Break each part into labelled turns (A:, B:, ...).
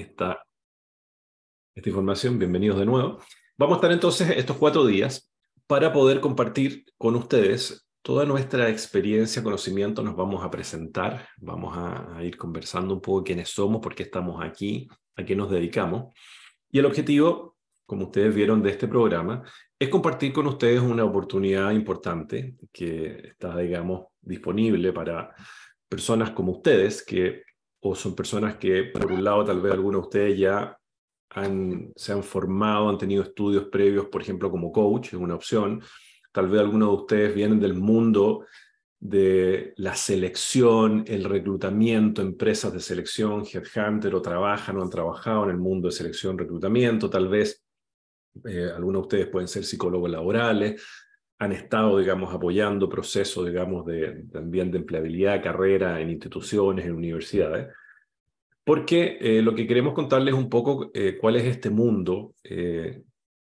A: esta, esta información. Bienvenidos de nuevo. Vamos a estar entonces estos cuatro días para poder compartir con ustedes toda nuestra experiencia, conocimiento. Nos vamos a presentar, vamos a, a ir conversando un poco quiénes somos, por qué estamos aquí, a qué nos dedicamos. Y el objetivo, como ustedes vieron de este programa, es compartir con ustedes una oportunidad importante que está, digamos, disponible para personas como ustedes que o son personas que, por un lado, tal vez algunos de ustedes ya se han formado, han tenido estudios previos, por ejemplo, como coach, es una opción. Tal vez algunos de ustedes vienen del mundo de la selección, el reclutamiento, empresas de selección, headhunter, o trabajan o han trabajado en el mundo de selección, reclutamiento, tal vez eh, algunos de ustedes pueden ser psicólogos laborales, han estado, digamos, apoyando procesos, digamos, de, también de empleabilidad, carrera en instituciones, en universidades, porque eh, lo que queremos contarles un poco eh, cuál es este mundo, eh,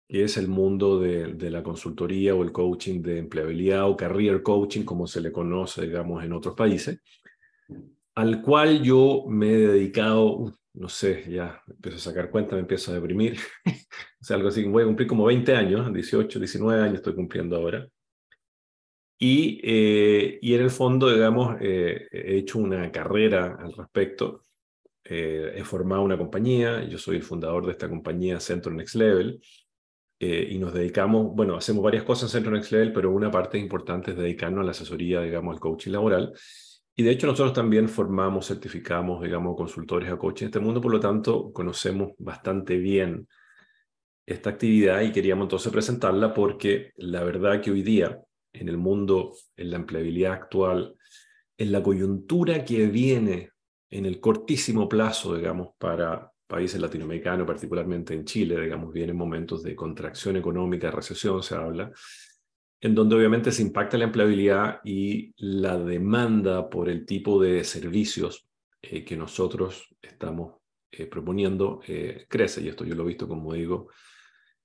A: que es el mundo de, de, la consultoría o el coaching de empleabilidad o career coaching, como se le conoce, digamos, en otros países, al cual yo me he dedicado no sé, ya empiezo a sacar cuenta, me empiezo a deprimir. o sea, algo así, voy a cumplir como 20 años, 18, 19 años estoy cumpliendo ahora. Y, eh, y en el fondo, digamos, eh, he hecho una carrera al respecto. Eh, he formado una compañía, yo soy el fundador de esta compañía Centro Next Level, y nos dedicamos, bueno, hacemos varias cosas en Centro Next Level, pero una parte importante es dedicarnos a la asesoría, digamos, al coaching laboral. Y de hecho nosotros también formamos, certificamos, digamos, consultores a coaches en este mundo, por lo tanto conocemos bastante bien esta actividad y queríamos entonces presentarla porque la verdad que hoy día en el mundo, en la empleabilidad actual, en la coyuntura que viene en el cortísimo plazo, digamos, para países latinoamericanos, particularmente en Chile, digamos, vienen momentos de contracción económica, recesión, se habla, en donde obviamente se impacta la empleabilidad y la demanda por el tipo de servicios eh, que nosotros estamos eh, proponiendo eh, crece. Y esto yo lo he visto, como digo,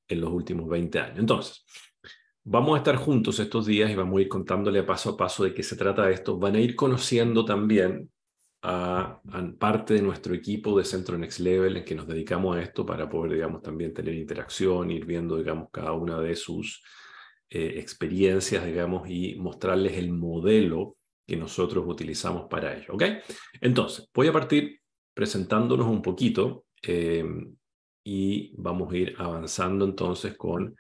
A: en los últimos 20 años. Entonces, vamos a estar juntos estos días y vamos a ir contándole paso a paso de qué se trata esto. Van a ir conociendo también a, a, parte de nuestro equipo de Centro Next Level en que nos dedicamos a esto para poder, digamos, también tener interacción, ir viendo, digamos, cada una de sus eh, experiencias, digamos, y mostrarles el modelo que nosotros utilizamos para ello. Entonces, voy a partir presentándonos un poquito eh, y vamos a ir avanzando entonces con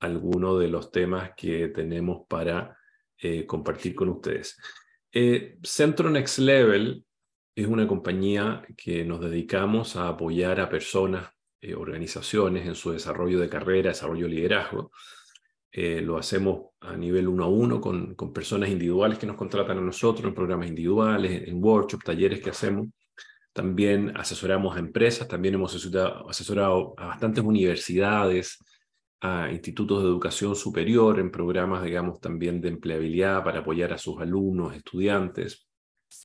A: algunos de los temas que tenemos para eh, compartir con ustedes. Centro Next Level es una compañía que nos dedicamos a apoyar a personas, organizaciones en su desarrollo de carrera, desarrollo de liderazgo. Eh, lo hacemos a nivel uno a uno con, personas individuales que nos contratan a nosotros en programas individuales, en workshops, talleres que hacemos. También asesoramos a empresas, también hemos asesorado, a bastantes universidades, a institutos de educación superior en programas, digamos, también de empleabilidad para apoyar a sus alumnos, estudiantes.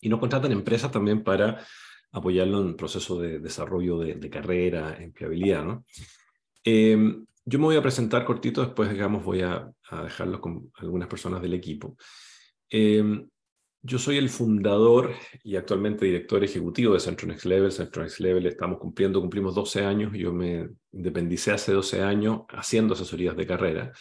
A: Y nos contratan empresas también para apoyarlo en el proceso de desarrollo de, carrera, empleabilidad, ¿no? Em, yo me voy a presentar cortito, después, digamos, voy a, a dejarlo con algunas personas del equipo. Em, yo soy el fundador y actualmente director ejecutivo de Centro Next Level. Centro Level estamos cumpliendo, cumplimos 12 años. Yo me independicé hace 12 años haciendo asesorías de carrera.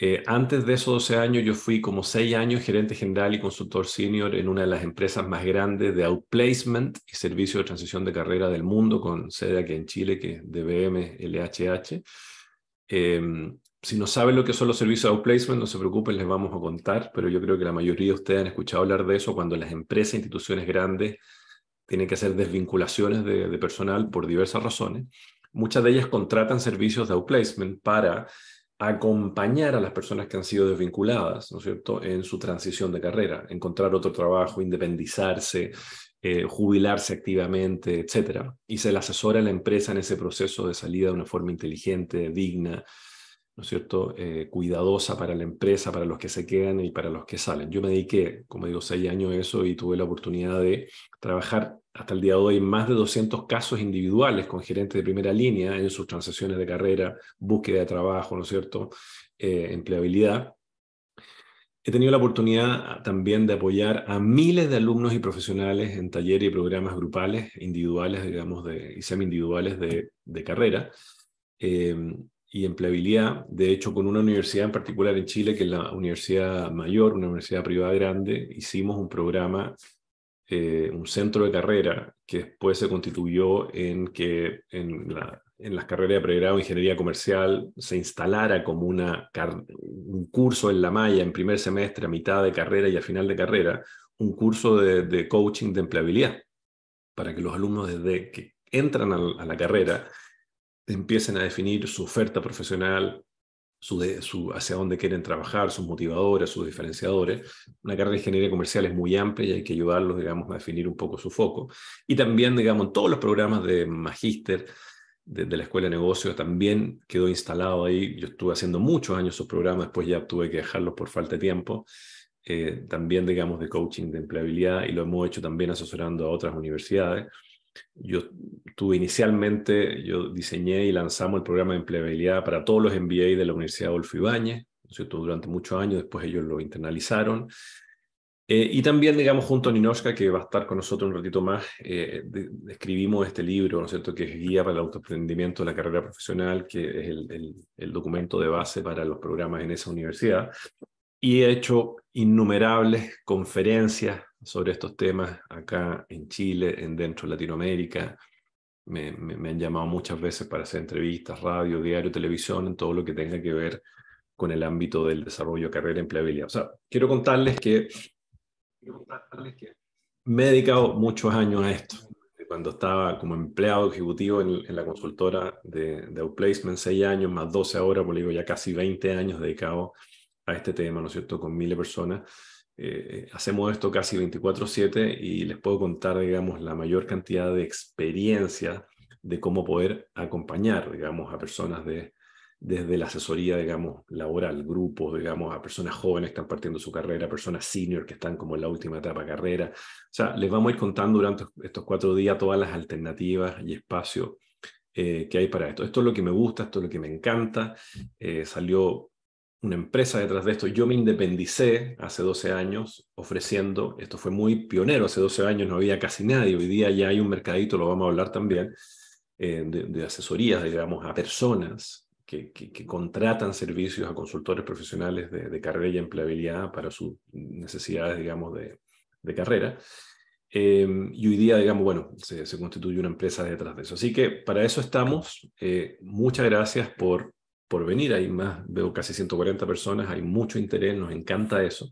A: Eh, antes de esos 12 años, yo fui como 6 años gerente general y consultor senior en una de las empresas más grandes de outplacement y servicio de transición de carrera del mundo, con sede aquí en Chile, que es DBM LHH. Em, si no saben lo que son los servicios de outplacement, no se preocupen, les vamos a contar, pero yo creo que la mayoría de ustedes han escuchado hablar de eso cuando las empresas, instituciones grandes tienen que hacer desvinculaciones de, personal por diversas razones. Muchas de ellas contratan servicios de outplacement para acompañar a las personas que han sido desvinculadas, ¿no es cierto?, en su transición de carrera, encontrar otro trabajo, independizarse, eh, jubilarse activamente, etc. Y se le asesora a la empresa en ese proceso de salida de una forma inteligente, digna, ¿no es cierto?, eh, cuidadosa para la empresa, para los que se quedan y para los que salen. Yo me dediqué, como digo, seis años a eso y tuve la oportunidad de trabajar hasta el día de hoy en más de 200 casos individuales con gerentes de primera línea en sus transacciones de carrera, búsqueda de trabajo, ¿no es cierto?, eh, empleabilidad. He tenido la oportunidad también de apoyar a miles de alumnos y profesionales en talleres y programas grupales, individuales, digamos, y semi-individuales de, carrera eh, y empleabilidad. De hecho, con una universidad en particular en Chile, que es la Universidad Mayor, una universidad privada grande, hicimos un programa, eh, un centro de carrera, que después se constituyó en, que, en la en las carreras de pregrado de ingeniería comercial se instalara como una un curso en la malla en primer semestre, a mitad de carrera y a final de carrera, un curso de, coaching de empleabilidad, para que los alumnos desde que entran a, la carrera empiecen a definir su oferta profesional, su, hacia dónde quieren trabajar, sus motivadores, sus diferenciadores. Una carrera de ingeniería comercial es muy amplia y hay que ayudarlos, digamos, a definir un poco su foco. Y también, digamos, todos los programas de magíster, de, la Escuela de Negocios también quedó instalado ahí. Yo estuve haciendo muchos años esos programas, después ya tuve que dejarlos por falta de tiempo. Eh, también, digamos, de coaching de empleabilidad y lo hemos hecho también asesorando a otras universidades. Yo tuve inicialmente, yo diseñé y lanzamos el programa de empleabilidad para todos los MBA de la Universidad Adolfo Ibáñez, durante muchos años, después ellos lo internalizaron. Eh, y también, digamos, junto a Ninoshka, que va a estar con nosotros un ratito más, eh, escribimos este libro, ¿no es cierto?, que es Guía para el Autoemprendimiento de la Carrera Profesional, que es el, documento de base para los programas en esa universidad. Y he hecho innumerables conferencias sobre estos temas acá en Chile, en dentro de Latinoamérica. Me, han llamado muchas veces para hacer entrevistas, radio, diario, televisión, en todo lo que tenga que ver con el ámbito del desarrollo, carrera, empleabilidad. O sea, quiero contarles que me he dedicado muchos años a esto. Cuando estaba como empleado ejecutivo en, la consultora de, de Outplacement, 6 años más 12 ahora, por digo, ya casi 20 años dedicado a este tema, ¿no es cierto?, con miles de personas. Eh, hacemos esto casi 24/7 y les puedo contar, digamos, la mayor cantidad de experiencia de cómo poder acompañar, digamos, a personas de, desde la asesoría, digamos, laboral, grupos, digamos, a personas jóvenes que están partiendo su carrera, personas senior que están como en la última etapa de carrera. O sea, les vamos a ir contando durante estos cuatro días todas las alternativas y espacios eh, que hay para esto. Esto es lo que me gusta, esto es lo que me encanta. Eh, salió una empresa detrás de esto. Yo me independicé hace 12 años ofreciendo, esto fue muy pionero, hace 12 años no había casi nadie, hoy día ya hay un mercadito, lo vamos a hablar también, eh, de asesorías, digamos, a personas que, contratan servicios a consultores profesionales de, carrera y empleabilidad para sus necesidades, digamos, de, carrera. Em, y hoy día, digamos, bueno, se, constituye una empresa detrás de eso. Así que para eso estamos. Eh, muchas gracias por, por venir. Hay más, veo casi 140 personas, hay mucho interés, nos encanta eso.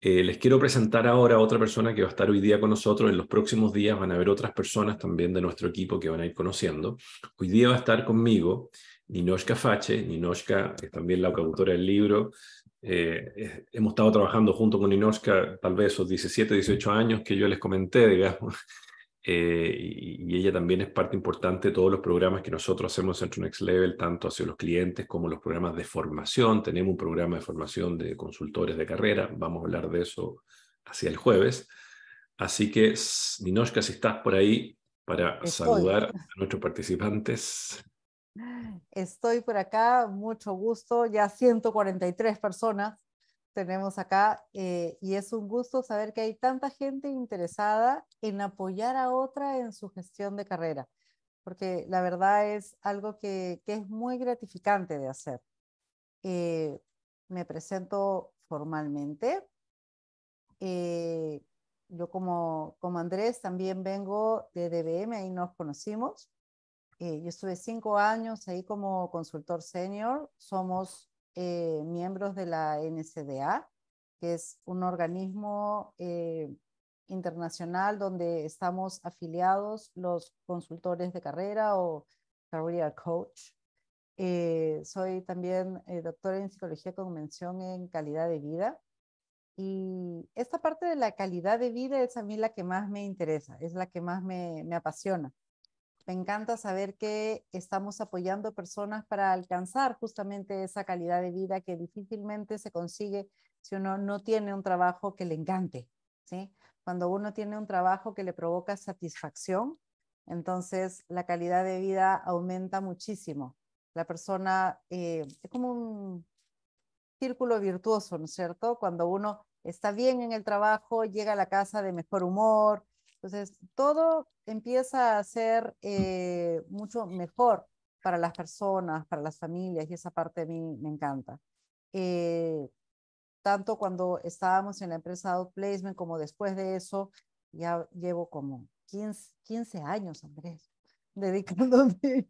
A: Eh, les quiero presentar ahora a otra persona que va a estar hoy día con nosotros. En los próximos días van a haber otras personas también de nuestro equipo que van a ir conociendo. Hoy día va a estar conmigo Ninoshka Fache. Ninoshka es también la autora del libro. Eh, hemos estado trabajando junto con Ninoshka tal vez esos 17, 18 años que yo les comenté, digamos. Eh, y, ella también es parte importante de todos los programas que nosotros hacemos en Centro Next Level, tanto hacia los clientes como los programas de formación. Tenemos un programa de formación de consultores de carrera, vamos a hablar de eso hacia el jueves. Así que, Ninoshka, si estás por ahí para saludar a nuestros participantes.
B: Estoy por acá, mucho gusto, ya 143 personas tenemos acá eh, y es un gusto saber que hay tanta gente interesada en apoyar a otra en su gestión de carrera, porque la verdad es algo que, que es muy gratificante de hacer. Eh, me presento formalmente. Eh, yo como, como Andrés también vengo de DBM, ahí nos conocimos. Eh, yo estuve cinco años ahí como consultor senior. Somos eh, miembros de la NCDA, que es un organismo eh, internacional donde estamos afiliados los consultores de carrera o career coach. soy también doctora en psicología con mención en calidad de vida. Y esta parte de la calidad de vida es a mí la que más me interesa, es la que más me, me apasiona me encanta saber que estamos apoyando personas para alcanzar justamente esa calidad de vida que difícilmente se consigue si uno no tiene un trabajo que le encante, ¿sí? Cuando uno tiene un trabajo que le provoca satisfacción, entonces la calidad de vida aumenta muchísimo. La persona eh, es como un círculo virtuoso, ¿no es cierto? Cuando uno está bien en el trabajo, llega a la casa de mejor humor, entonces todo empieza a ser eh, mucho mejor para las personas, para las familias, y esa parte a mí me encanta. Eh, tanto cuando estábamos en la empresa Outplacement como después de eso, ya llevo como 15, años, Andrés, dedicándome,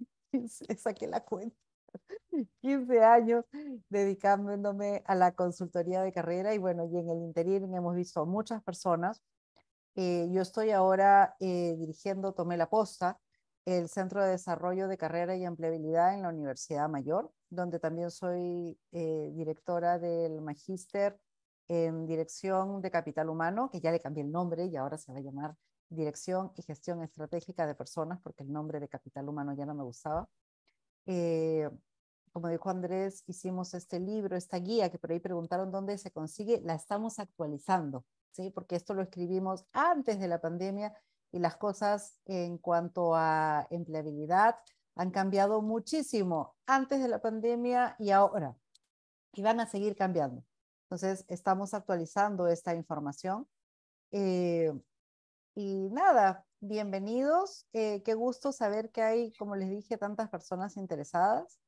B: saqué la cuenta, 15 años dedicándome a la consultoría de carrera y bueno, y en el interior hemos visto muchas personas eh, yo estoy ahora eh, dirigiendo, tomé la posta, el Centro de Desarrollo de Carrera y Empleabilidad en la Universidad Mayor, donde también soy eh, directora del Magíster en Dirección de Capital Humano, que ya le cambié el nombre y ahora se va a llamar Dirección y Gestión Estratégica de Personas, porque el nombre de Capital Humano ya no me gustaba. como dijo Andrés, hicimos este libro, esta guía que por ahí preguntaron dónde se consigue, la estamos actualizando ¿sí? porque esto lo escribimos antes de la pandemia y las cosas en cuanto a empleabilidad han cambiado muchísimo antes de la pandemia y ahora, y van a seguir cambiando. Entonces, estamos actualizando esta información. Eh, y nada, bienvenidos. Eh, qué gusto saber que hay, como les dije, tantas personas interesadas.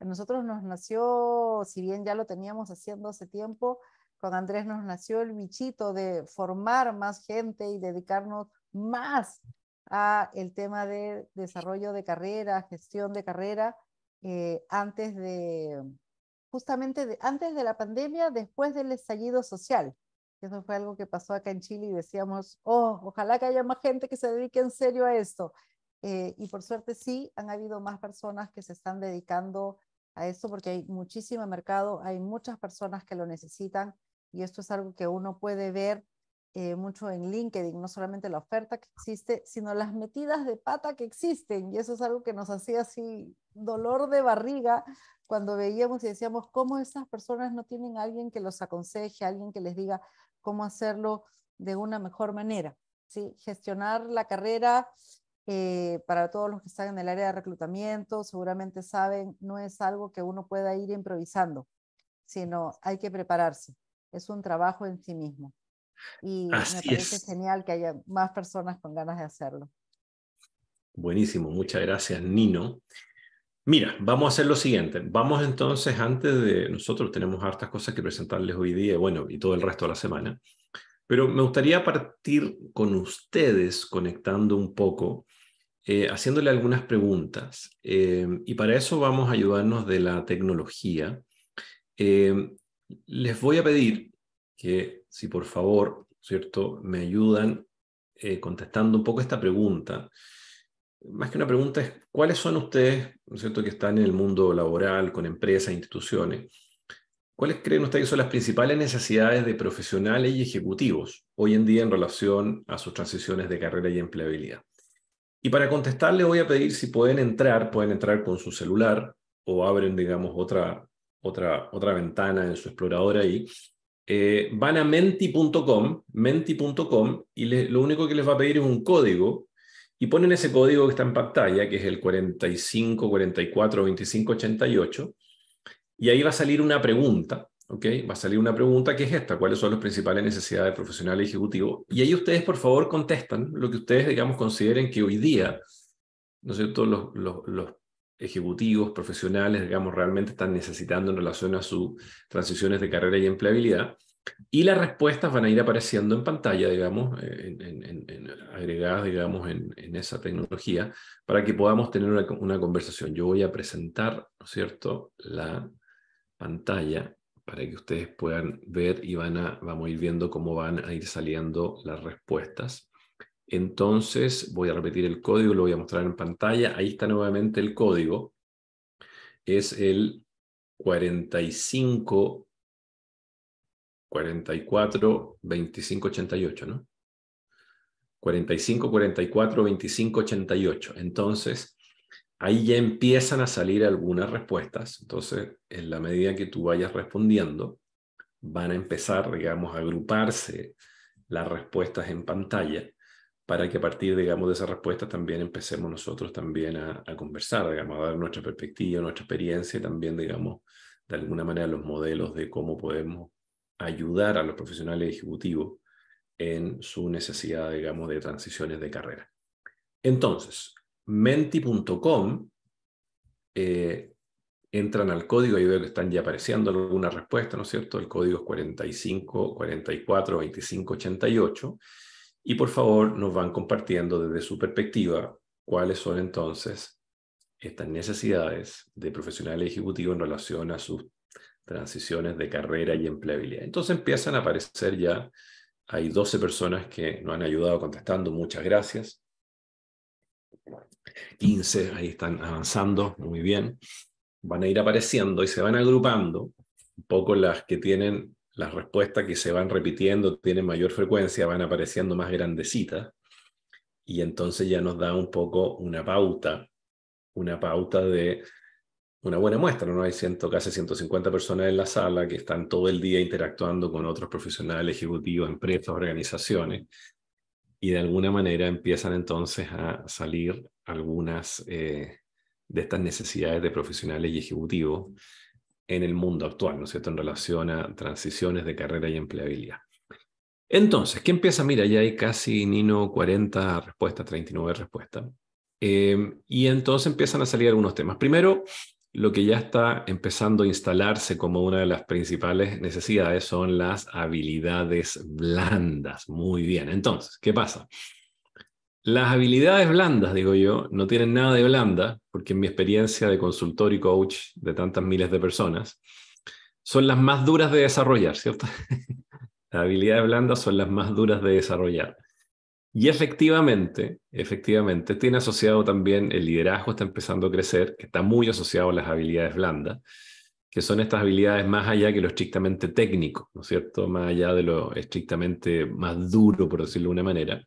B: A nosotros nos nació, si bien ya lo teníamos haciendo hace tiempo, con Andrés nos nació el bichito de formar más gente y dedicarnos más a el tema de desarrollo de carrera, gestión de carrera, eh, antes de, justamente antes de la pandemia, después del estallido social. Eso fue algo que pasó acá en Chile y decíamos, oh, ojalá que haya más gente que se dedique en serio a esto. Eh, y por suerte sí, han habido más personas que se están dedicando a esto porque hay muchísimo mercado, hay muchas personas que lo necesitan y esto es algo que uno puede ver eh, mucho en LinkedIn, no solamente la oferta que existe, sino las metidas de pata que existen. Y eso es algo que nos hacía así dolor de barriga cuando veíamos y decíamos, ¿cómo esas personas no tienen a alguien que los aconseje, alguien que les diga cómo hacerlo de una mejor manera? ¿Sí? Gestionar la carrera eh, para todos los que están en el área de reclutamiento, seguramente saben, no es algo que uno pueda ir improvisando, sino hay que prepararse es un trabajo en sí mismo. Y me parece genial que haya más personas con ganas de hacerlo.
A: Buenísimo, muchas gracias Nino. Mira, vamos a hacer lo siguiente. Vamos entonces, antes de nosotros tenemos hartas cosas que presentarles hoy día, bueno, y todo el resto de la semana, pero me gustaría partir con ustedes conectando un poco, eh, haciéndole algunas preguntas. Eh, y para eso vamos a ayudarnos de la tecnología. Eh, les voy a pedir que si por favor, ¿cierto?, me ayudan eh, contestando un poco esta pregunta. Más que una pregunta es, ¿cuáles son ustedes, ¿cierto?, que están en el mundo laboral, con empresas, instituciones, ¿cuáles creen ustedes que son las principales necesidades de profesionales y ejecutivos hoy en día en relación a sus transiciones de carrera y empleabilidad? Y para contestarles voy a pedir si pueden entrar, pueden entrar con su celular o abren, digamos, otra otra, otra ventana en su explorador ahí, eh, van a menti.com, menti.com, y lo único que les va a pedir es un código, y ponen ese código que está en pantalla, que es el 45, 44, 25, 88, y ahí va a salir una pregunta, ¿ok? Va a salir una pregunta que es esta, ¿cuáles son las principales necesidades del profesional ejecutivo? Y ahí ustedes, por favor, contestan lo que ustedes, digamos, consideren que hoy día, ¿no es cierto?, los, los, los ejecutivos, profesionales, digamos, realmente están necesitando en relación a sus transiciones de carrera y empleabilidad. Y las respuestas van a ir apareciendo en pantalla, digamos, agregadas, digamos, en, esa tecnología, para que podamos tener una, conversación. Yo voy a presentar, ¿no es cierto?, la pantalla para que ustedes puedan ver y van a, vamos a ir viendo cómo van a ir saliendo las respuestas. Entonces voy a repetir el código, lo voy a mostrar en pantalla. Ahí está nuevamente el código. Es el 45 44 25 88, ¿no? 45 44 25 88. Entonces, ahí ya empiezan a salir algunas respuestas. Entonces, en la medida que tú vayas respondiendo, van a empezar, digamos, a agruparse las respuestas en pantalla para que a partir, digamos, de esa respuesta también empecemos nosotros también a, conversar, a dar nuestra perspectiva, nuestra experiencia y también, digamos, de alguna manera los modelos de cómo podemos ayudar a los profesionales ejecutivos en su necesidad, digamos, de transiciones de carrera. Entonces, menti.com, eh, entran al código, y veo que están ya apareciendo algunas respuestas, ¿no es cierto? El código es 45, 44, 25, 88 y por favor nos van compartiendo desde su perspectiva cuáles son entonces estas necesidades de profesionales ejecutivos en relación a sus transiciones de carrera y empleabilidad. Entonces empiezan a aparecer ya, hay 12 personas que nos han ayudado contestando, muchas gracias. 15, ahí están avanzando, muy bien. Van a ir apareciendo y se van agrupando un poco las que tienen las respuestas que se van repitiendo tienen mayor frecuencia, van apareciendo más grandecitas y entonces ya nos da un poco una pauta, una pauta de una buena muestra, ¿no? Hay ciento, casi 150 personas en la sala que están todo el día interactuando con otros profesionales, ejecutivos, empresas, organizaciones, y de alguna manera empiezan entonces a salir algunas eh, de estas necesidades de profesionales y ejecutivos en el mundo actual, ¿no es cierto?, en relación a transiciones de carrera y empleabilidad. Entonces, ¿qué empieza? Mira, ya hay casi, Nino, 40 respuestas, 39 respuestas. Em, y entonces empiezan a salir algunos temas. Primero, lo que ya está empezando a instalarse como una de las principales necesidades son las habilidades blandas. Muy bien, entonces, ¿qué pasa? Las habilidades blandas, digo yo, no tienen nada de blanda, porque en mi experiencia de consultor y coach de tantas miles de personas, son las más duras de desarrollar, ¿cierto? las habilidades blandas son las más duras de desarrollar. Y efectivamente, efectivamente, tiene asociado también el liderazgo, está empezando a crecer, que está muy asociado a las habilidades blandas, que son estas habilidades más allá que lo estrictamente técnico, ¿no es cierto? Más allá de lo estrictamente más duro, por decirlo de una manera,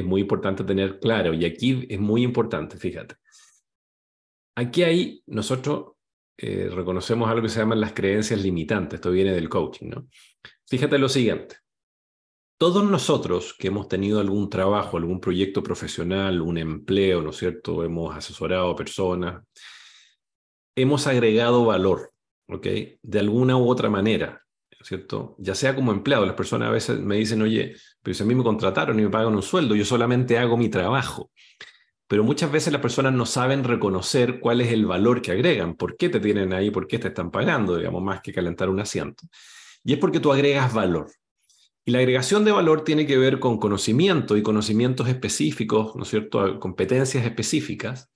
A: es muy importante tener claro. Y aquí es muy importante, fíjate. Aquí hay, nosotros eh, reconocemos algo que se llaman las creencias limitantes. Esto viene del coaching, ¿no? Fíjate lo siguiente. Todos nosotros que hemos tenido algún trabajo, algún proyecto profesional, un empleo, ¿no es cierto? Hemos asesorado a personas, hemos agregado valor, ¿ok? De alguna u otra manera. ¿cierto? Ya sea como empleado, las personas a veces me dicen, oye, pero si a mí me contrataron y me pagan un sueldo, yo solamente hago mi trabajo. Pero muchas veces las personas no saben reconocer cuál es el valor que agregan, por qué te tienen ahí, por qué te están pagando, digamos, más que calentar un asiento. Y es porque tú agregas valor. Y la agregación de valor tiene que ver con conocimiento y conocimientos específicos, ¿no es cierto?, competencias específicas,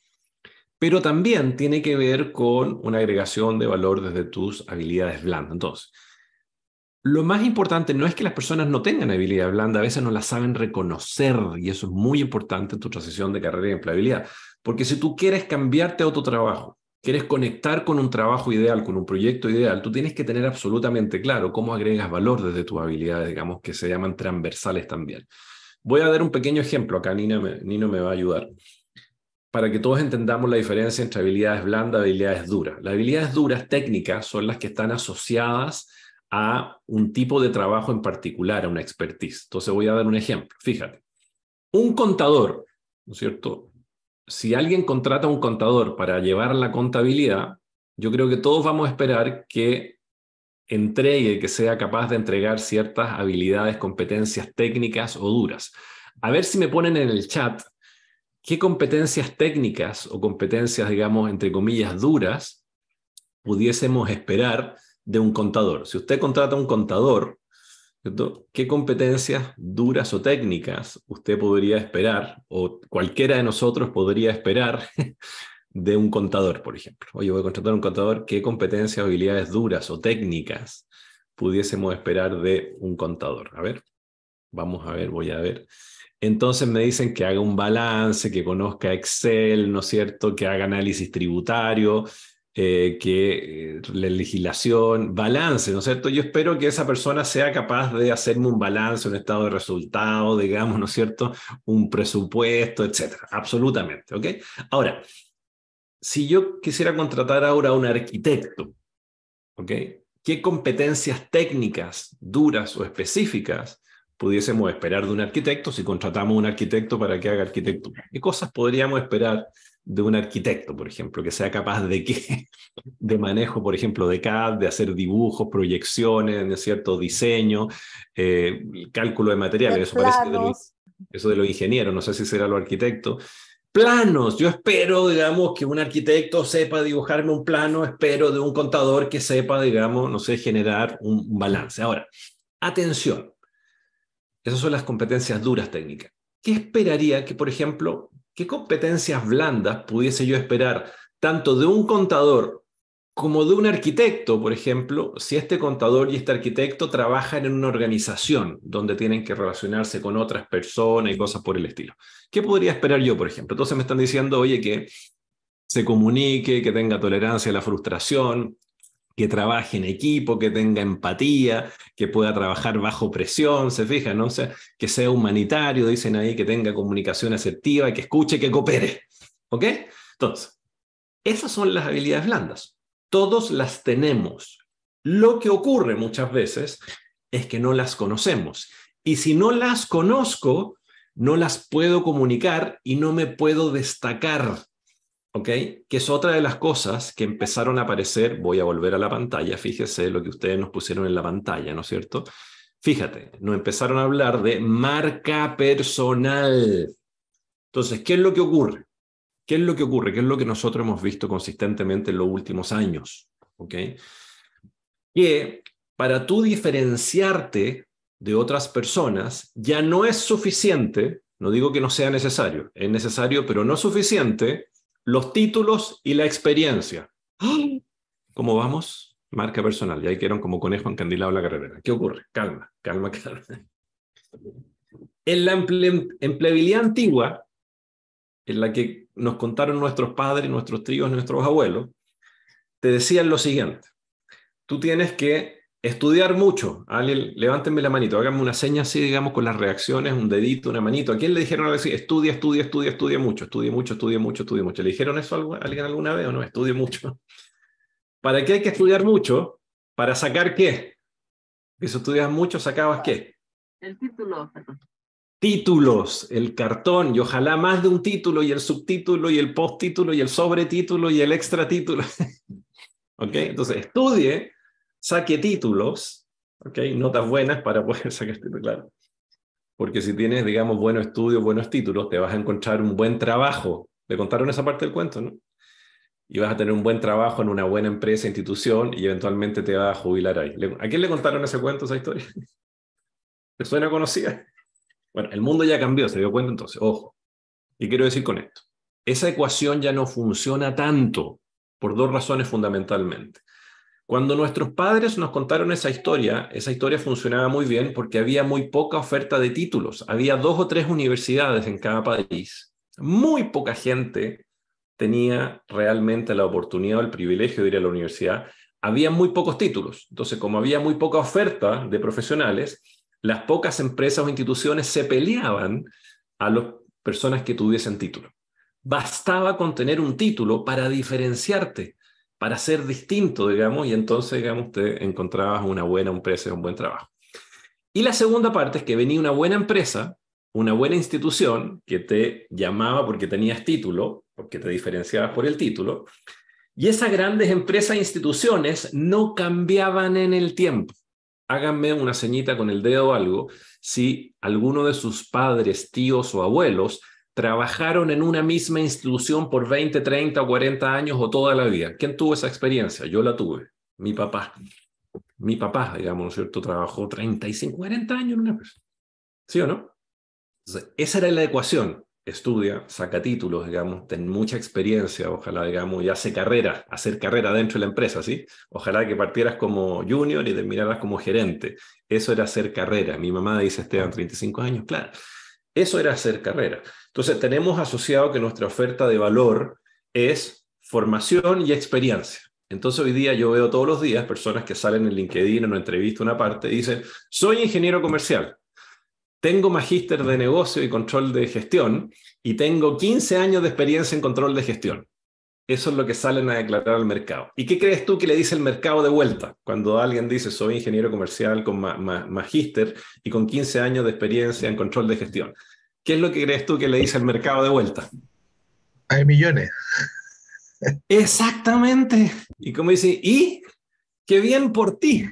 A: pero también tiene que ver con una agregación de valor desde tus habilidades blandas. Entonces, lo más importante no es que las personas no tengan habilidad blanda, a veces no la saben reconocer y eso es muy importante en tu transición de carrera y empleabilidad, porque si tú quieres cambiarte a otro trabajo, quieres conectar con un trabajo ideal, con un proyecto ideal, tú tienes que tener absolutamente claro cómo agregas valor desde tus habilidades, digamos, que se llaman transversales también. Voy a dar un pequeño ejemplo, acá Nina Nino me va a ayudar, para que todos entendamos la diferencia entre habilidades blandas y habilidades duras. Las habilidades duras técnicas son las que están asociadas a un tipo de trabajo en particular, a una expertise. Entonces voy a dar un ejemplo. Fíjate, un contador, ¿no es cierto? Si alguien contrata a un contador para llevar la contabilidad, yo creo que todos vamos a esperar que entregue, que sea capaz de entregar ciertas habilidades, competencias técnicas o duras. A ver si me ponen en el chat qué competencias técnicas o competencias, digamos, entre comillas, duras pudiésemos esperar de un contador. Si usted contrata un contador, ¿qué competencias duras o técnicas usted podría esperar o cualquiera de nosotros podría esperar de un contador, por ejemplo? Oye, voy a contratar a un contador, ¿qué competencias, habilidades duras o técnicas pudiésemos esperar de un contador? A ver, vamos a ver, voy a ver. Entonces me dicen que haga un balance, que conozca Excel, ¿no es cierto? Que haga análisis tributario, eh, que eh, la legislación, balance, ¿no es cierto? Yo espero que esa persona sea capaz de hacerme un balance, un estado de resultado, digamos, ¿no es cierto? Un presupuesto, etcétera. Absolutamente, ¿ok? Ahora, si yo quisiera contratar ahora a un arquitecto, ¿ok? ¿Qué competencias técnicas duras o específicas pudiésemos esperar de un arquitecto si contratamos a un arquitecto para que haga arquitectura? ¿Qué cosas podríamos esperar de un arquitecto, por ejemplo, que sea capaz de que, de manejo, por ejemplo, de CAD, de hacer dibujos, proyecciones, ¿no cierto? Diseño, eh, cálculo de materiales, eso de lo eso de ingenieros, no sé si será lo arquitecto. Planos, yo espero, digamos, que un arquitecto sepa dibujarme un plano, espero de un contador que sepa, digamos, no sé, generar un balance. Ahora, atención, esas son las competencias duras técnicas. ¿Qué esperaría que, por ejemplo, ¿qué competencias blandas pudiese yo esperar tanto de un contador como de un arquitecto, por ejemplo, si este contador y este arquitecto trabajan en una organización donde tienen que relacionarse con otras personas y cosas por el estilo? ¿Qué podría esperar yo, por ejemplo? Entonces me están diciendo, oye, que se comunique, que tenga tolerancia a la frustración, que trabaje en equipo, que tenga empatía, que pueda trabajar bajo presión, se fijan, O sea, que sea humanitario, dicen ahí, que tenga comunicación asertiva, que escuche, que coopere. ¿Ok? Entonces, esas son las habilidades blandas. Todos las tenemos. Lo que ocurre muchas veces es que no las conocemos. Y si no las conozco, no las puedo comunicar y no me puedo destacar ¿ok? Que es otra de las cosas que empezaron a aparecer, voy a volver a la pantalla, fíjese lo que ustedes nos pusieron en la pantalla, ¿no es cierto? Fíjate, nos empezaron a hablar de marca personal. Entonces, ¿qué es lo que ocurre? ¿Qué es lo que ocurre? ¿Qué es lo que nosotros hemos visto consistentemente en los últimos años? ¿Ok? Que para tú diferenciarte de otras personas ya no es suficiente, no digo que no sea necesario, es necesario, pero no suficiente los títulos y la experiencia. ¿Cómo vamos? Marca personal. Ya quedaron como conejo encandilado la carrera. ¿Qué ocurre? Calma, calma, calma. En la empleabilidad antigua, en la que nos contaron nuestros padres, nuestros tíos, nuestros abuelos, te decían lo siguiente. Tú tienes que Estudiar mucho. Alguien, levántenme la manito, háganme una seña así, digamos, con las reacciones, un dedito, una manito. ¿A quién le dijeron algo así? Estudia, estudia, estudia, estudia mucho, estudia mucho, estudia mucho, estudia mucho. ¿Le dijeron eso a alguien alguna vez o no? Estudie mucho. ¿Para qué hay que estudiar mucho? ¿Para sacar qué? Que si estudias mucho, ¿sacabas qué?
B: El título.
A: Títulos, el cartón, y ojalá más de un título, y el subtítulo, y el posttítulo, y el sobretítulo, y el extratítulo. ¿Ok? Entonces, estudie saque títulos, ¿okay? notas buenas para poder sacar títulos, claro. Porque si tienes, digamos, buenos estudios, buenos títulos, te vas a encontrar un buen trabajo. Le contaron esa parte del cuento, ¿no? Y vas a tener un buen trabajo en una buena empresa, institución, y eventualmente te vas a jubilar ahí. ¿A quién le contaron ese cuento, esa historia? ¿Te suena conocida? Bueno, el mundo ya cambió, se dio cuenta entonces, ojo. y quiero decir con esto? Esa ecuación ya no funciona tanto por dos razones fundamentalmente. Cuando nuestros padres nos contaron esa historia, esa historia funcionaba muy bien porque había muy poca oferta de títulos. Había dos o tres universidades en cada país. Muy poca gente tenía realmente la oportunidad o el privilegio de ir a la universidad. Había muy pocos títulos. Entonces, como había muy poca oferta de profesionales, las pocas empresas o instituciones se peleaban a las personas que tuviesen título. Bastaba con tener un título para diferenciarte para ser distinto, digamos, y entonces, digamos, te encontrabas una buena empresa, un buen trabajo. Y la segunda parte es que venía una buena empresa, una buena institución que te llamaba porque tenías título, porque te diferenciabas por el título, y esas grandes empresas e instituciones no cambiaban en el tiempo. Háganme una ceñita con el dedo o algo si alguno de sus padres, tíos o abuelos trabajaron en una misma institución por 20, 30 o 40 años o toda la vida. ¿Quién tuvo esa experiencia? Yo la tuve, mi papá. Mi papá, digamos, ¿no es cierto?, trabajó 35, 40 años en una empresa. ¿Sí o no? esa era la ecuación. Estudia, saca títulos, digamos, ten mucha experiencia, ojalá, digamos, y hace carrera, hacer carrera dentro de la empresa, ¿sí? Ojalá que partieras como junior y terminaras como gerente. Eso era hacer carrera. Mi mamá dice, Esteban, 35 años, claro. Eso era hacer carrera. Entonces, tenemos asociado que nuestra oferta de valor es formación y experiencia. Entonces, hoy día yo veo todos los días personas que salen en LinkedIn, en una entrevista, una parte, y dicen, soy ingeniero comercial, tengo magíster de negocio y control de gestión, y tengo 15 años de experiencia en control de gestión. Eso es lo que salen a declarar al mercado. ¿Y qué crees tú que le dice el mercado de vuelta cuando alguien dice soy ingeniero comercial con magíster y con 15 años de experiencia en control de gestión? ¿Qué es lo que crees tú que le dice el mercado de vuelta? Hay millones. Exactamente. Y como dice, y qué bien por ti.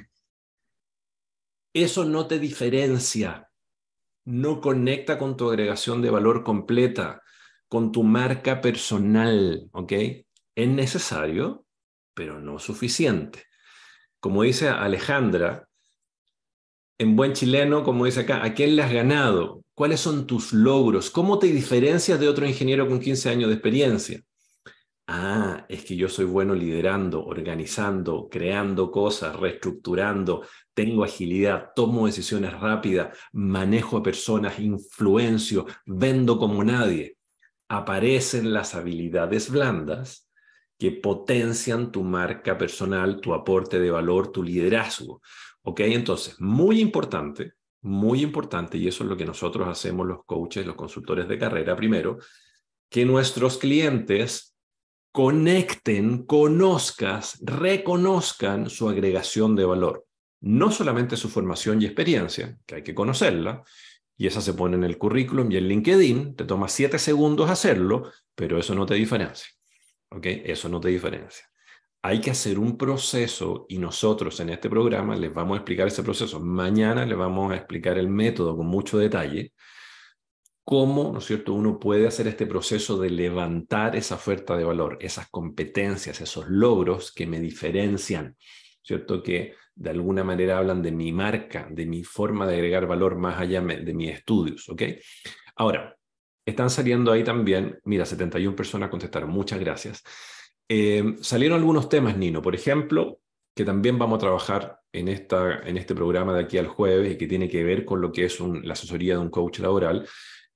A: Eso no te diferencia, no conecta con tu agregación de valor completa, con tu marca personal, ¿ok? Es necesario, pero no suficiente. Como dice Alejandra, en buen chileno, como dice acá, ¿a quién le has ganado? ¿Cuáles son tus logros? ¿Cómo te diferencias de otro ingeniero con 15 años de experiencia? Ah, es que yo soy bueno liderando, organizando, creando cosas, reestructurando, tengo agilidad, tomo decisiones rápidas, manejo a personas, influencio, vendo como nadie. Aparecen las habilidades blandas que potencian tu marca personal, tu aporte de valor, tu liderazgo. ¿Ok? Entonces, muy importante muy importante, y eso es lo que nosotros hacemos los coaches, los consultores de carrera, primero, que nuestros clientes conecten, conozcas, reconozcan su agregación de valor. No solamente su formación y experiencia, que hay que conocerla, y esa se pone en el currículum y en LinkedIn, te toma siete segundos hacerlo, pero eso no te diferencia. ¿Ok? Eso no te diferencia hay que hacer un proceso y nosotros en este programa les vamos a explicar ese proceso. Mañana les vamos a explicar el método con mucho detalle, cómo, ¿no es cierto?, uno puede hacer este proceso de levantar esa oferta de valor, esas competencias, esos logros que me diferencian, ¿cierto?, que de alguna manera hablan de mi marca, de mi forma de agregar valor más allá de mis estudios, ¿ok? Ahora, están saliendo ahí también, mira, 71 personas contestaron, muchas gracias. Eh, salieron algunos temas, Nino, por ejemplo, que también vamos a trabajar en, esta, en este programa de aquí al jueves y que tiene que ver con lo que es la asesoría de un coach laboral.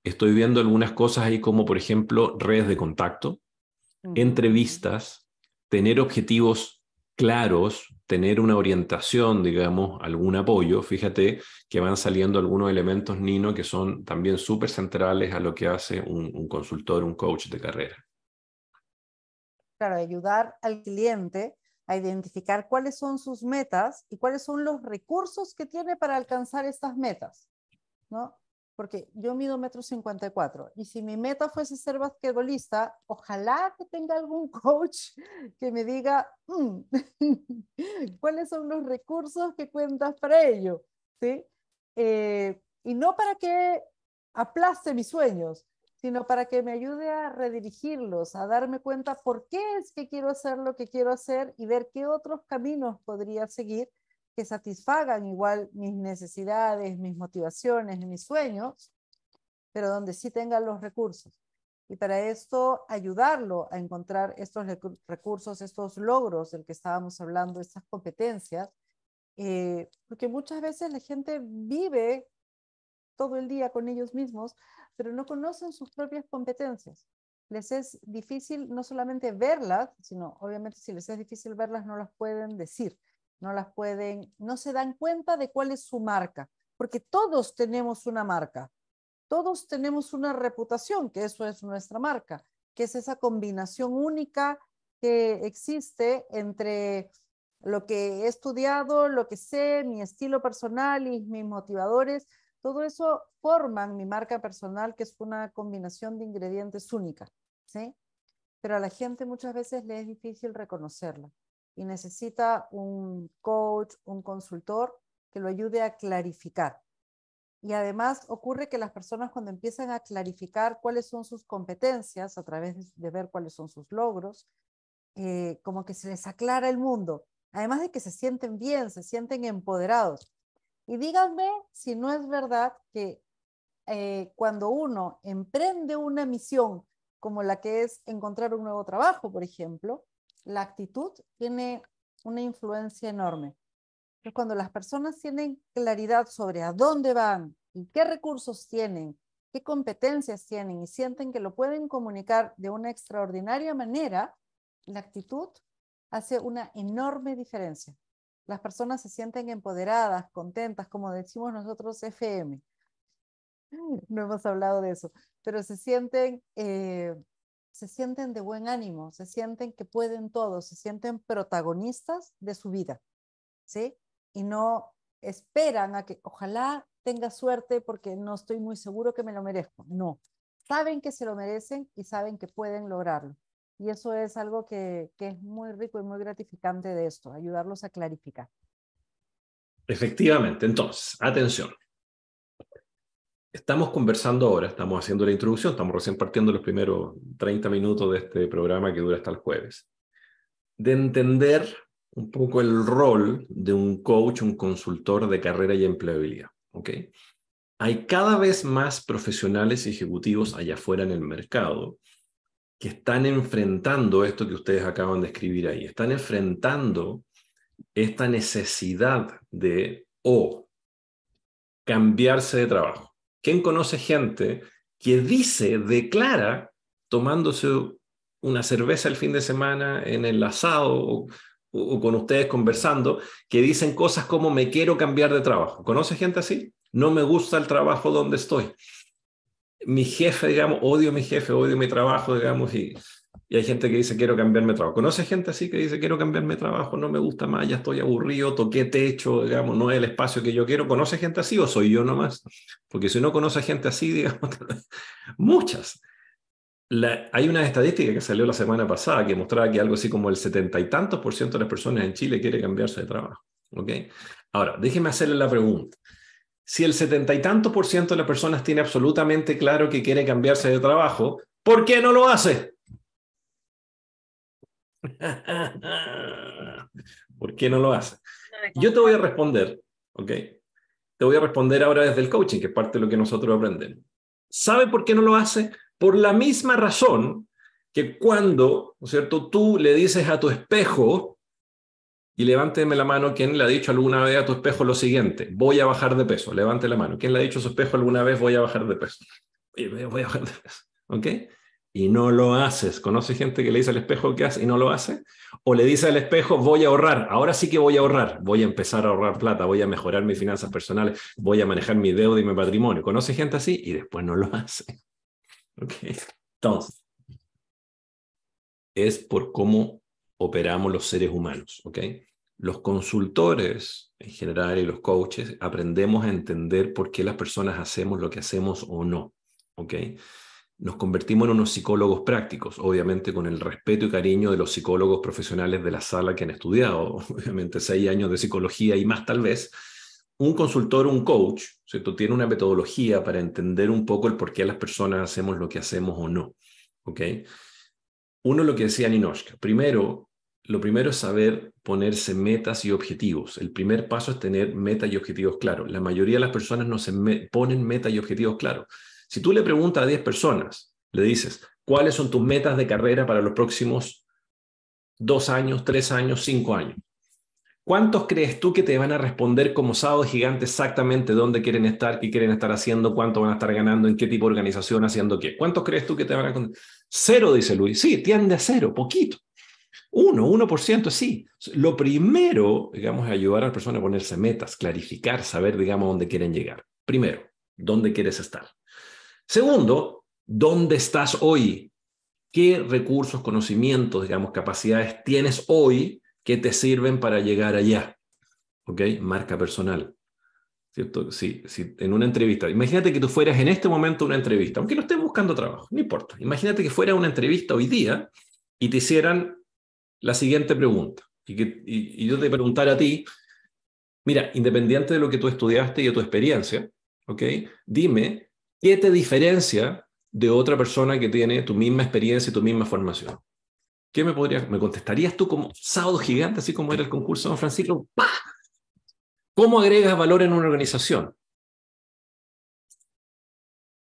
A: Estoy viendo algunas cosas ahí como, por ejemplo, redes de contacto, entrevistas, tener objetivos claros, tener una orientación, digamos, algún apoyo. Fíjate que van saliendo algunos elementos, Nino, que son también súper centrales a lo que hace un, consultor, un coach de carrera
B: para ayudar al cliente a identificar cuáles son sus metas y cuáles son los recursos que tiene para alcanzar estas metas, ¿no? Porque yo mido metro 54 y si mi meta fuese ser basquetbolista, ojalá que tenga algún coach que me diga mm, cuáles son los recursos que cuentas para ello, ¿sí? Eh, y no para que aplaste mis sueños, sino para que me ayude a redirigirlos, a darme cuenta por qué es que quiero hacer lo que quiero hacer y ver qué otros caminos podría seguir que satisfagan igual mis necesidades, mis motivaciones, mis sueños, pero donde sí tengan los recursos. Y para esto ayudarlo a encontrar estos recursos, estos logros del que estábamos hablando, estas competencias, eh, porque muchas veces la gente vive todo el día con ellos mismos, pero no conocen sus propias competencias. Les es difícil no solamente verlas, sino obviamente si les es difícil verlas no las pueden decir, no las pueden, no se dan cuenta de cuál es su marca, porque todos tenemos una marca, todos tenemos una reputación, que eso es nuestra marca, que es esa combinación única que existe entre lo que he estudiado, lo que sé, mi estilo personal y mis motivadores, todo eso forman mi marca personal, que es una combinación de ingredientes única, ¿sí? Pero a la gente muchas veces le es difícil reconocerla y necesita un coach, un consultor que lo ayude a clarificar. Y además ocurre que las personas cuando empiezan a clarificar cuáles son sus competencias a través de ver cuáles son sus logros, eh, como que se les aclara el mundo. Además de que se sienten bien, se sienten empoderados. Y díganme si no es verdad que eh, cuando uno emprende una misión como la que es encontrar un nuevo trabajo, por ejemplo, la actitud tiene una influencia enorme. Pero cuando las personas tienen claridad sobre a dónde van y qué recursos tienen, qué competencias tienen y sienten que lo pueden comunicar de una extraordinaria manera, la actitud hace una enorme diferencia las personas se sienten empoderadas, contentas, como decimos nosotros FM. No hemos hablado de eso, pero se sienten, eh, se sienten de buen ánimo, se sienten que pueden todo, se sienten protagonistas de su vida, ¿sí? Y no esperan a que ojalá tenga suerte porque no estoy muy seguro que me lo merezco. No, saben que se lo merecen y saben que pueden lograrlo. Y eso es algo que, es muy rico y muy gratificante de esto, ayudarlos a clarificar.
A: Efectivamente, entonces, atención. Estamos conversando ahora, estamos haciendo la introducción, estamos recién partiendo los primeros 30 minutos de este programa que dura hasta el jueves, de entender un poco el rol de un coach, un consultor de carrera y empleabilidad. Hay cada vez más profesionales ejecutivos allá afuera en el mercado que están enfrentando esto que ustedes acaban de escribir ahí, están enfrentando esta necesidad de o cambiarse de trabajo. ¿Quién conoce gente que dice, declara, tomándose una cerveza el fin de semana en el asado o, con ustedes conversando, que dicen cosas como me quiero cambiar de trabajo? ¿Conoce gente así? No me gusta el trabajo donde estoy mi jefe, digamos, odio mi jefe, odio mi trabajo, digamos, y, y hay gente que dice quiero cambiarme de trabajo. ¿Conoce gente así que dice quiero cambiarme de trabajo, no me gusta más, ya estoy aburrido, toqué techo, digamos, no es el espacio que yo quiero? ¿Conoce gente así o soy yo nomás? Porque si no conoce gente así, digamos, muchas. hay una estadística que salió la semana pasada que mostraba que algo así como el setenta y tantos por ciento de las personas en Chile quiere cambiarse de trabajo. Ahora, déjeme hacerle la pregunta si el setenta y tanto por ciento de las personas tiene absolutamente claro que quiere cambiarse de trabajo, ¿por qué no lo hace? ¿Por qué no lo hace? Yo te voy a responder, ¿ok? Te voy a responder ahora desde el coaching, que es parte de lo que nosotros aprendemos. ¿Sabe por qué no lo hace? Por la misma razón que cuando, ¿no cierto?, tú le dices a tu espejo, y levánteme la mano quien le ha dicho alguna vez a tu espejo lo siguiente, voy a bajar de peso, levante la mano. ¿Quién le ha dicho a su espejo alguna vez voy a bajar de peso? Voy a bajar de peso, ¿ok? Y no lo haces. conoce gente que le dice al espejo qué hace y no lo hace? O le dice al espejo, voy a ahorrar, ahora sí que voy a ahorrar, voy a empezar a ahorrar plata, voy a mejorar mis finanzas personales, voy a manejar mi deuda y mi patrimonio. conoce gente así? Y después no lo hace. ¿Ok? Entonces, es por cómo operamos los seres humanos. ¿ok? Los consultores en general y los coaches aprendemos a entender por qué las personas hacemos lo que hacemos o no. ¿ok? Nos convertimos en unos psicólogos prácticos, obviamente con el respeto y cariño de los psicólogos profesionales de la sala que han estudiado, obviamente seis años de psicología y más tal vez. Un consultor, un coach, ¿cierto? tiene una metodología para entender un poco el por qué las personas hacemos lo que hacemos o no. ¿ok? Uno lo que decía Ninoshka, primero, lo primero es saber ponerse metas y objetivos. El primer paso es tener metas y objetivos claros. La mayoría de las personas no se ponen metas y objetivos claros. Si tú le preguntas a 10 personas, le dices, ¿cuáles son tus metas de carrera para los próximos dos años, tres años, cinco años? ¿Cuántos crees tú que te van a responder como sábado gigante exactamente dónde quieren estar, qué quieren estar haciendo, cuánto van a estar ganando, en qué tipo de organización, haciendo qué? ¿Cuántos crees tú que te van a... Cero, dice Luis. Sí, tiende a cero, poquito. Uno, uno por ciento, sí. Lo primero, digamos, es ayudar a la persona a ponerse metas, clarificar, saber, digamos, dónde quieren llegar. Primero, ¿dónde quieres estar? Segundo, ¿dónde estás hoy? ¿Qué recursos, conocimientos, digamos, capacidades tienes hoy que te sirven para llegar allá? ¿Ok? Marca personal. ¿cierto? Si, en una entrevista, imagínate que tú fueras en este momento una entrevista, aunque no estés buscando trabajo, no importa. Imagínate que fuera una entrevista hoy día y te hicieran la siguiente pregunta. Y, que, yo te preguntara a ti, mira, independiente de lo que tú estudiaste y de tu experiencia, ¿ok? Dime, ¿qué te diferencia de otra persona que tiene tu misma experiencia y tu misma formación? ¿Qué me podrías, me contestarías tú como sábado gigante, así como era el concurso de Don Francisco? ¡Pah! ¿Cómo agregas valor en una organización?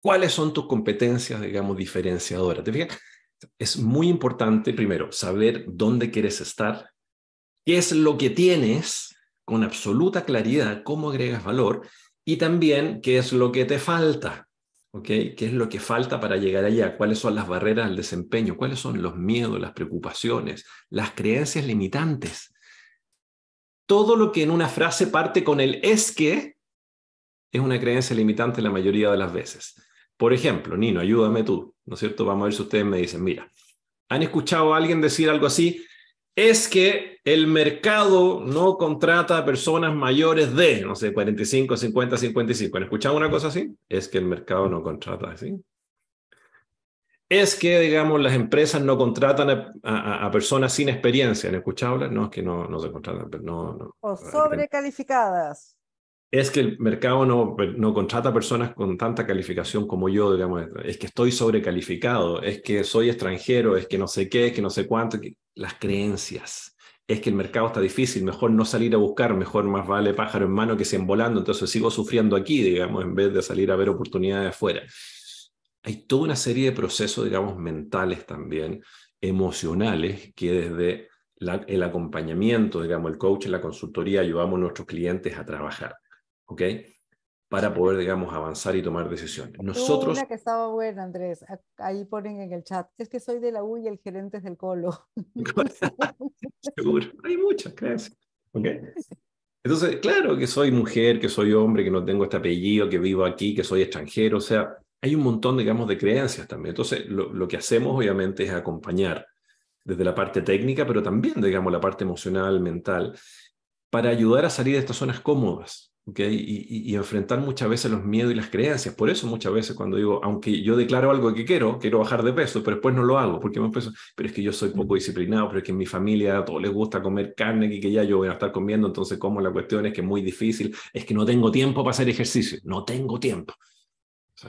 A: ¿Cuáles son tus competencias, digamos, diferenciadoras? Es muy importante, primero, saber dónde quieres estar, qué es lo que tienes con absoluta claridad, cómo agregas valor y también qué es lo que te falta, ¿ok? ¿Qué es lo que falta para llegar allá? ¿Cuáles son las barreras al desempeño? ¿Cuáles son los miedos, las preocupaciones, las creencias limitantes? todo lo que en una frase parte con el es que es una creencia limitante la mayoría de las veces. Por ejemplo, Nino, ayúdame tú, ¿no es cierto? Vamos a ver si ustedes me dicen, mira, ¿han escuchado a alguien decir algo así? Es que el mercado no contrata a personas mayores de, no sé, 45, 50, 55. ¿Han escuchado una cosa así? Es que el mercado no contrata, así? es que, digamos, las empresas no contratan a, personas sin experiencia. ¿Han escuchado No, es que no, no se contratan. no,
B: o sobrecalificadas.
A: Es que el mercado no, no contrata personas con tanta calificación como yo, digamos. Es que estoy sobrecalificado, es que soy extranjero, es que no sé qué, es que no sé cuánto. Las creencias. Es que el mercado está difícil, mejor no salir a buscar, mejor más vale pájaro en mano que se volando, entonces sigo sufriendo aquí, digamos, en vez de salir a ver oportunidades afuera hay toda una serie de procesos, digamos, mentales también, emocionales, que desde el acompañamiento, digamos, el coach, la consultoría, ayudamos a nuestros clientes a trabajar, ¿ok? Para poder, digamos, avanzar y tomar decisiones. Nosotros... Una que
B: estaba buena, Andrés, ahí ponen en el chat, es que soy de la U y el gerente es del Colo.
A: Seguro, hay muchas, gracias. ¿Ok? Entonces, claro que soy mujer, que soy hombre, que no tengo este apellido, que vivo aquí, que soy extranjero, o sea, hay un montón, digamos, de creencias también. Entonces, lo, que hacemos obviamente es acompañar desde la parte técnica, pero también, digamos, la parte emocional, mental, para ayudar a salir de estas zonas cómodas. ¿ok? Y, enfrentar muchas veces los miedos y las creencias. Por eso muchas veces cuando digo, aunque yo declaro algo que quiero, quiero bajar de peso, pero después no lo hago, porque me peso, pero es que yo soy mm. poco disciplinado, pero es que en mi familia a todos les gusta comer carne y que ya yo voy a estar comiendo, entonces como la cuestión es que es muy difícil, es que no tengo tiempo para hacer ejercicio, no tengo tiempo.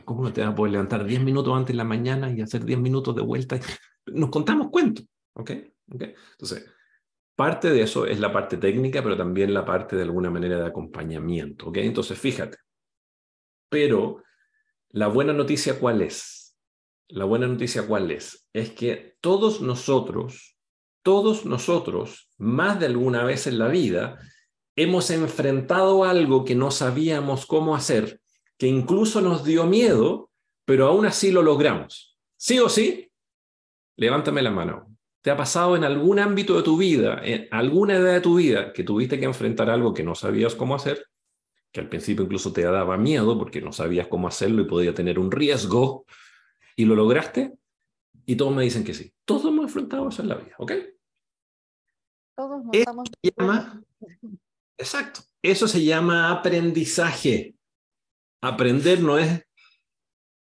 A: ¿cómo no te vas a poder levantar 10 minutos antes en la mañana y hacer 10 minutos de vuelta? Nos contamos cuentos, ¿ok? Entonces, parte de eso es la parte técnica, pero también la parte de alguna manera de acompañamiento, ¿ok? Entonces, fíjate. Pero, ¿la buena noticia cuál es? La buena noticia cuál es? Es que todos nosotros, todos nosotros, más de alguna vez en la vida, hemos enfrentado algo que no sabíamos cómo hacer incluso nos dio miedo, pero aún así lo logramos. Sí o sí, levántame la mano. ¿Te ha pasado en algún ámbito de tu vida, en alguna edad de tu vida, que tuviste que enfrentar algo que no sabías cómo hacer? Que al principio incluso te daba miedo porque no sabías cómo hacerlo y podía tener un riesgo. ¿Y lo lograste? Y todos me dicen que sí. Todos hemos enfrentado eso en la vida, ¿ok?
B: Todos Exacto.
A: Eso se llama aprendizaje aprender no es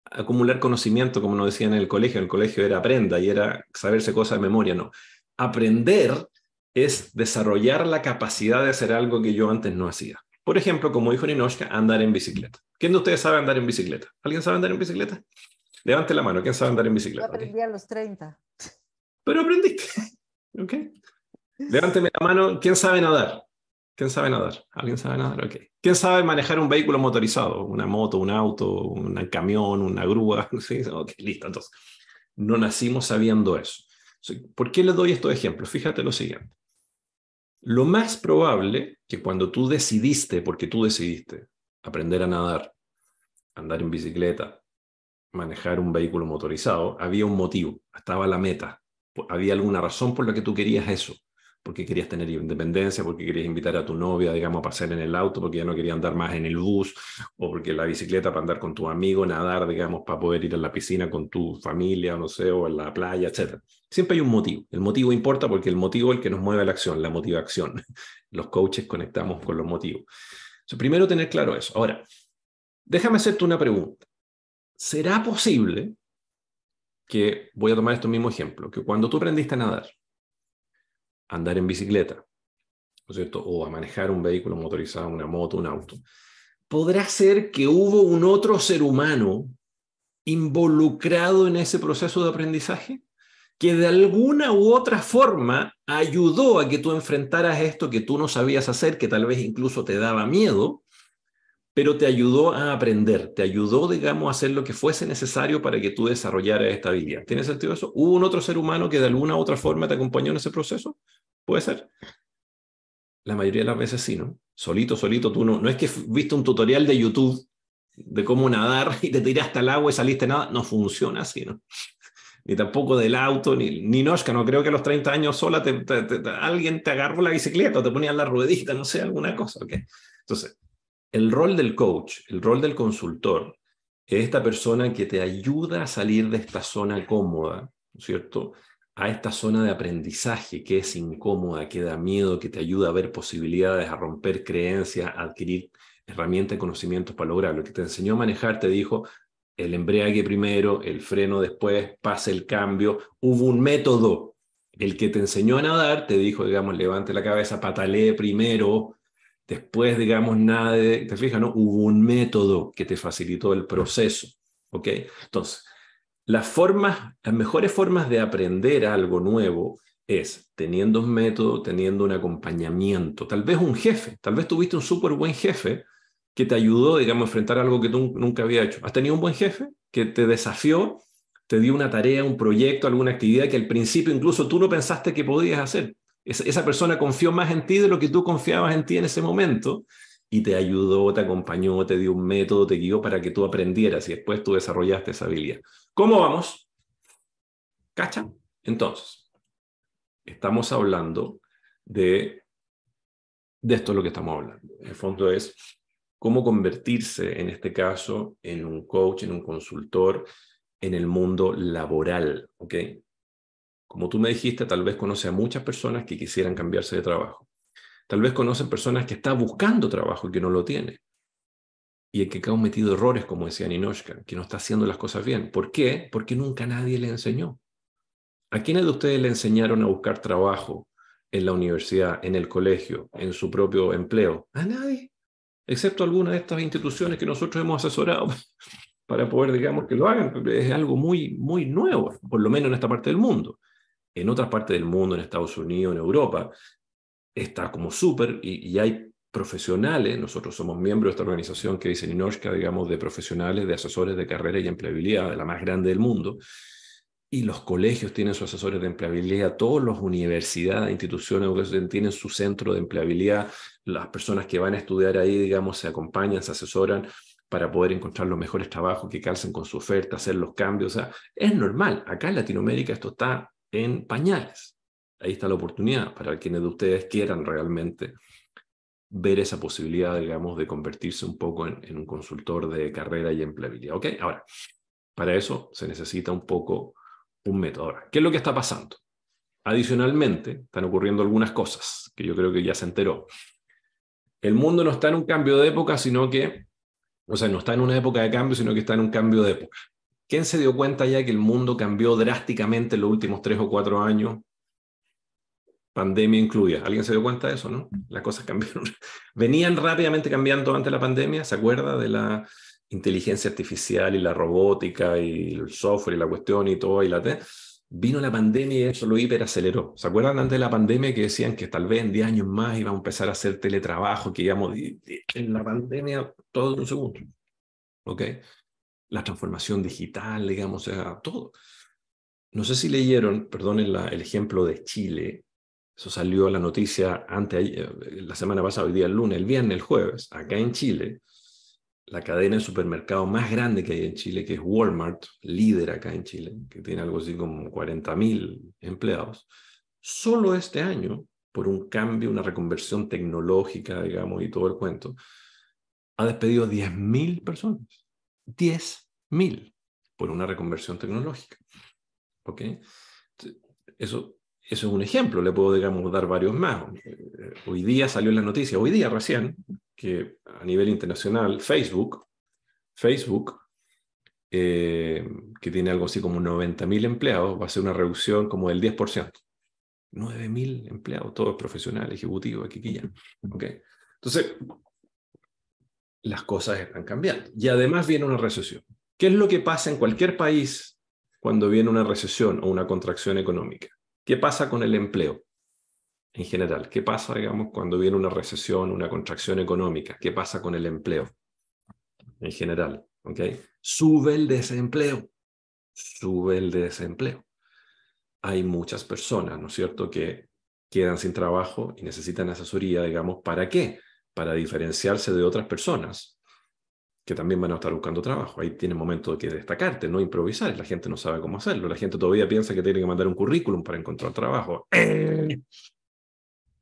A: acumular conocimiento, como nos decían en el colegio. el colegio era aprenda y era saberse cosas de memoria, no. Aprender es desarrollar la capacidad de hacer algo que yo antes no hacía. Por ejemplo, como dijo Ninoshka, andar en bicicleta. ¿Quién de ustedes sabe andar en bicicleta? ¿Alguien sabe andar en bicicleta? Levante la mano, ¿quién sabe andar en bicicleta? Yo
B: aprendí a los 30. Pero aprendiste. ¿Ok?
A: Levánteme la mano, ¿quién sabe nadar? ¿Quién sabe nadar? ¿Alguien sabe nadar? Ok. ¿Quién sabe manejar un vehículo motorizado? Una moto, un auto, un camión, una grúa. Ok, listo. Entonces, no nacimos sabiendo eso. ¿Por qué les doy estos ejemplos? Fíjate lo siguiente. Lo más probable que cuando tú decidiste, porque tú decidiste aprender a nadar, andar en bicicleta, manejar un vehículo motorizado, había un motivo, estaba la meta, había alguna razón por la que tú querías eso porque querías tener independencia, porque querías invitar a tu novia, digamos, a pasar en el auto, porque ya no querías andar más en el bus, o porque la bicicleta para andar con tu amigo, nadar, digamos, para poder ir a la piscina con tu familia, o no sé, o en la playa, etc. Siempre hay un motivo. El motivo importa porque el motivo es el que nos mueve a la acción, la motivación. Los coaches conectamos con los motivos. primero tener claro eso. Ahora, déjame hacerte una pregunta. ¿Será posible que, voy a tomar este mismo ejemplo, que cuando tú aprendiste a nadar, andar en bicicleta, ¿no es cierto? O a manejar un vehículo motorizado, una moto, un auto. Podrá ser que hubo un otro ser humano involucrado en ese proceso de aprendizaje que de alguna u otra forma ayudó a que tú enfrentaras esto que tú no sabías hacer, que tal vez incluso te daba miedo, pero te ayudó a aprender, te ayudó, digamos, a hacer lo que fuese necesario para que tú desarrollaras esta habilidad. ¿Tiene sentido eso? ¿Hubo un otro ser humano que de alguna u otra forma te acompañó en ese proceso? ¿Puede ser? La mayoría de las veces sí, ¿no? Solito, solito, tú no. No es que viste un tutorial de YouTube de cómo nadar y te tiraste al agua y saliste nada. No funciona así, ¿no? Ni tampoco del auto, ni, ni no creo que a los 30 años sola alguien te agarró la bicicleta o te ponían la ruedita, no sé, alguna cosa. Entonces, el rol del coach, el rol del consultor, es esta persona que te ayuda a salir de esta zona cómoda, cierto? A esta zona de aprendizaje que es incómoda, que da miedo, que te ayuda a ver posibilidades, a romper creencias, a adquirir herramientas y conocimientos para lograrlo. que te enseñó a manejar te dijo el embriague primero, el freno después, pase el cambio. Hubo un método. El que te enseñó a nadar te dijo, digamos, levante la cabeza, patalee primero, Después, digamos, nada de, te fijas, ¿no? Hubo un método que te facilitó el proceso, ¿ok? Entonces, las formas, las mejores formas de aprender algo nuevo es teniendo un método, teniendo un acompañamiento, tal vez un jefe, tal vez tuviste un súper buen jefe que te ayudó, digamos, a enfrentar algo que tú nunca había hecho. ¿Has tenido un buen jefe que te desafió, te dio una tarea, un proyecto, alguna actividad que al principio incluso tú no pensaste que podías hacer? Esa, persona confió más en ti de lo que tú confiabas en ti en ese momento y te ayudó, te acompañó, te dio un método, te guió para que tú aprendieras y después tú desarrollaste esa habilidad. ¿Cómo vamos? ¿Cacha? Entonces, estamos hablando de, de esto es lo que estamos hablando. En el fondo es cómo convertirse, en este caso, en un coach, en un consultor, en el mundo laboral, ¿ok? Como tú me dijiste, tal vez conoce a muchas personas que quisieran cambiarse de trabajo. Tal vez conocen personas que están buscando trabajo y que no lo tienen Y en que han metido errores, como decía Ninochka, que no está haciendo las cosas bien. ¿Por qué? Porque nunca nadie le enseñó. ¿A quiénes de ustedes le enseñaron a buscar trabajo en la universidad, en el colegio, en su propio empleo? A nadie, excepto algunas de estas instituciones que nosotros hemos asesorado para poder, digamos, que lo hagan. Es algo muy, muy nuevo, por lo menos en esta parte del mundo en otras partes del mundo, en Estados Unidos, en Europa, está como súper y, hay profesionales, nosotros somos miembros de esta organización que dice Ninoshka, digamos, de profesionales, de asesores de carrera y empleabilidad, la más grande del mundo, y los colegios tienen sus asesores de empleabilidad, todas las universidades, instituciones tienen su centro de empleabilidad, las personas que van a estudiar ahí, digamos, se acompañan, se asesoran para poder encontrar los mejores trabajos que calcen con su oferta, hacer los cambios, o sea, es normal, acá en Latinoamérica esto está en pañales. Ahí está la oportunidad para quienes de ustedes quieran realmente ver esa posibilidad, digamos, de convertirse un poco en, un consultor de carrera y empleabilidad. ¿Ok? Ahora, para eso se necesita un poco un método. Ahora, ¿qué es lo que está pasando? Adicionalmente, están ocurriendo algunas cosas que yo creo que ya se enteró. El mundo no está en un cambio de época, sino que, o sea, no está en una época de cambio, sino que está en un cambio de época. ¿Quién se dio cuenta ya que el mundo cambió drásticamente en los últimos tres o cuatro años? Pandemia incluida. ¿Alguien se dio cuenta de eso, no? Las cosas cambiaron. Venían rápidamente cambiando antes de la pandemia, ¿se acuerda? De la inteligencia artificial y la robótica y el software y la cuestión y todo y la te... Vino la pandemia y eso lo hiperaceleró. ¿Se acuerdan antes de la pandemia que decían que tal vez en 10 años más iba a empezar a hacer teletrabajo, que íbamos en la pandemia todo en un segundo? ¿Ok? la transformación digital, digamos, sea, todo. No sé si leyeron, perdonen el ejemplo de Chile, eso salió a la noticia ante, eh, la semana pasada, hoy día el lunes, el viernes, el jueves, acá en Chile, la cadena de supermercado más grande que hay en Chile, que es Walmart, líder acá en Chile, que tiene algo así como 40.000 empleados, solo este año, por un cambio, una reconversión tecnológica, digamos, y todo el cuento, ha despedido 10.000 personas. 10.000 por una reconversión tecnológica. ¿Ok? Eso, eso es un ejemplo, le puedo, digamos, dar varios más. Eh, hoy día salió en la noticia, hoy día recién, que a nivel internacional, Facebook, Facebook, eh, que tiene algo así como 90.000 empleados, va a ser una reducción como del 10%. 9.000 empleados, todos profesionales, ejecutivos, aquí, aquí Okay. Entonces, las cosas están cambiando. Y además viene una recesión. ¿Qué es lo que pasa en cualquier país cuando viene una recesión o una contracción económica? ¿Qué pasa con el empleo en general? ¿Qué pasa, digamos, cuando viene una recesión, una contracción económica? ¿Qué pasa con el empleo en general? ¿Okay? Sube el desempleo. Sube el desempleo. Hay muchas personas, ¿no es cierto?, que quedan sin trabajo y necesitan asesoría, digamos, ¿para qué? para diferenciarse de otras personas que también van a estar buscando trabajo. Ahí tiene momento que destacarte, no improvisar. La gente no sabe cómo hacerlo. La gente todavía piensa que tiene que mandar un currículum para encontrar trabajo.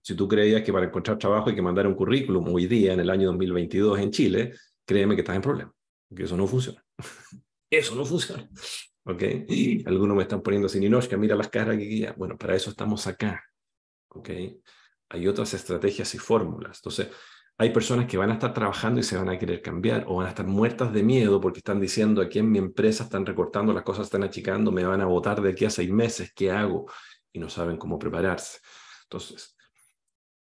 A: Si tú creías que para encontrar trabajo hay que mandar un currículum hoy día, en el año 2022 en Chile, créeme que estás en problema, que eso no funciona. eso no funciona. ¿Ok? Algunos me están poniendo sin que mira las caras que guía. Bueno, para eso estamos acá. ¿Ok? Hay otras estrategias y fórmulas. Entonces, hay personas que van a estar trabajando y se van a querer cambiar o van a estar muertas de miedo porque están diciendo aquí en mi empresa están recortando, las cosas están achicando, me van a votar de aquí a seis meses, ¿qué hago? Y no saben cómo prepararse. Entonces,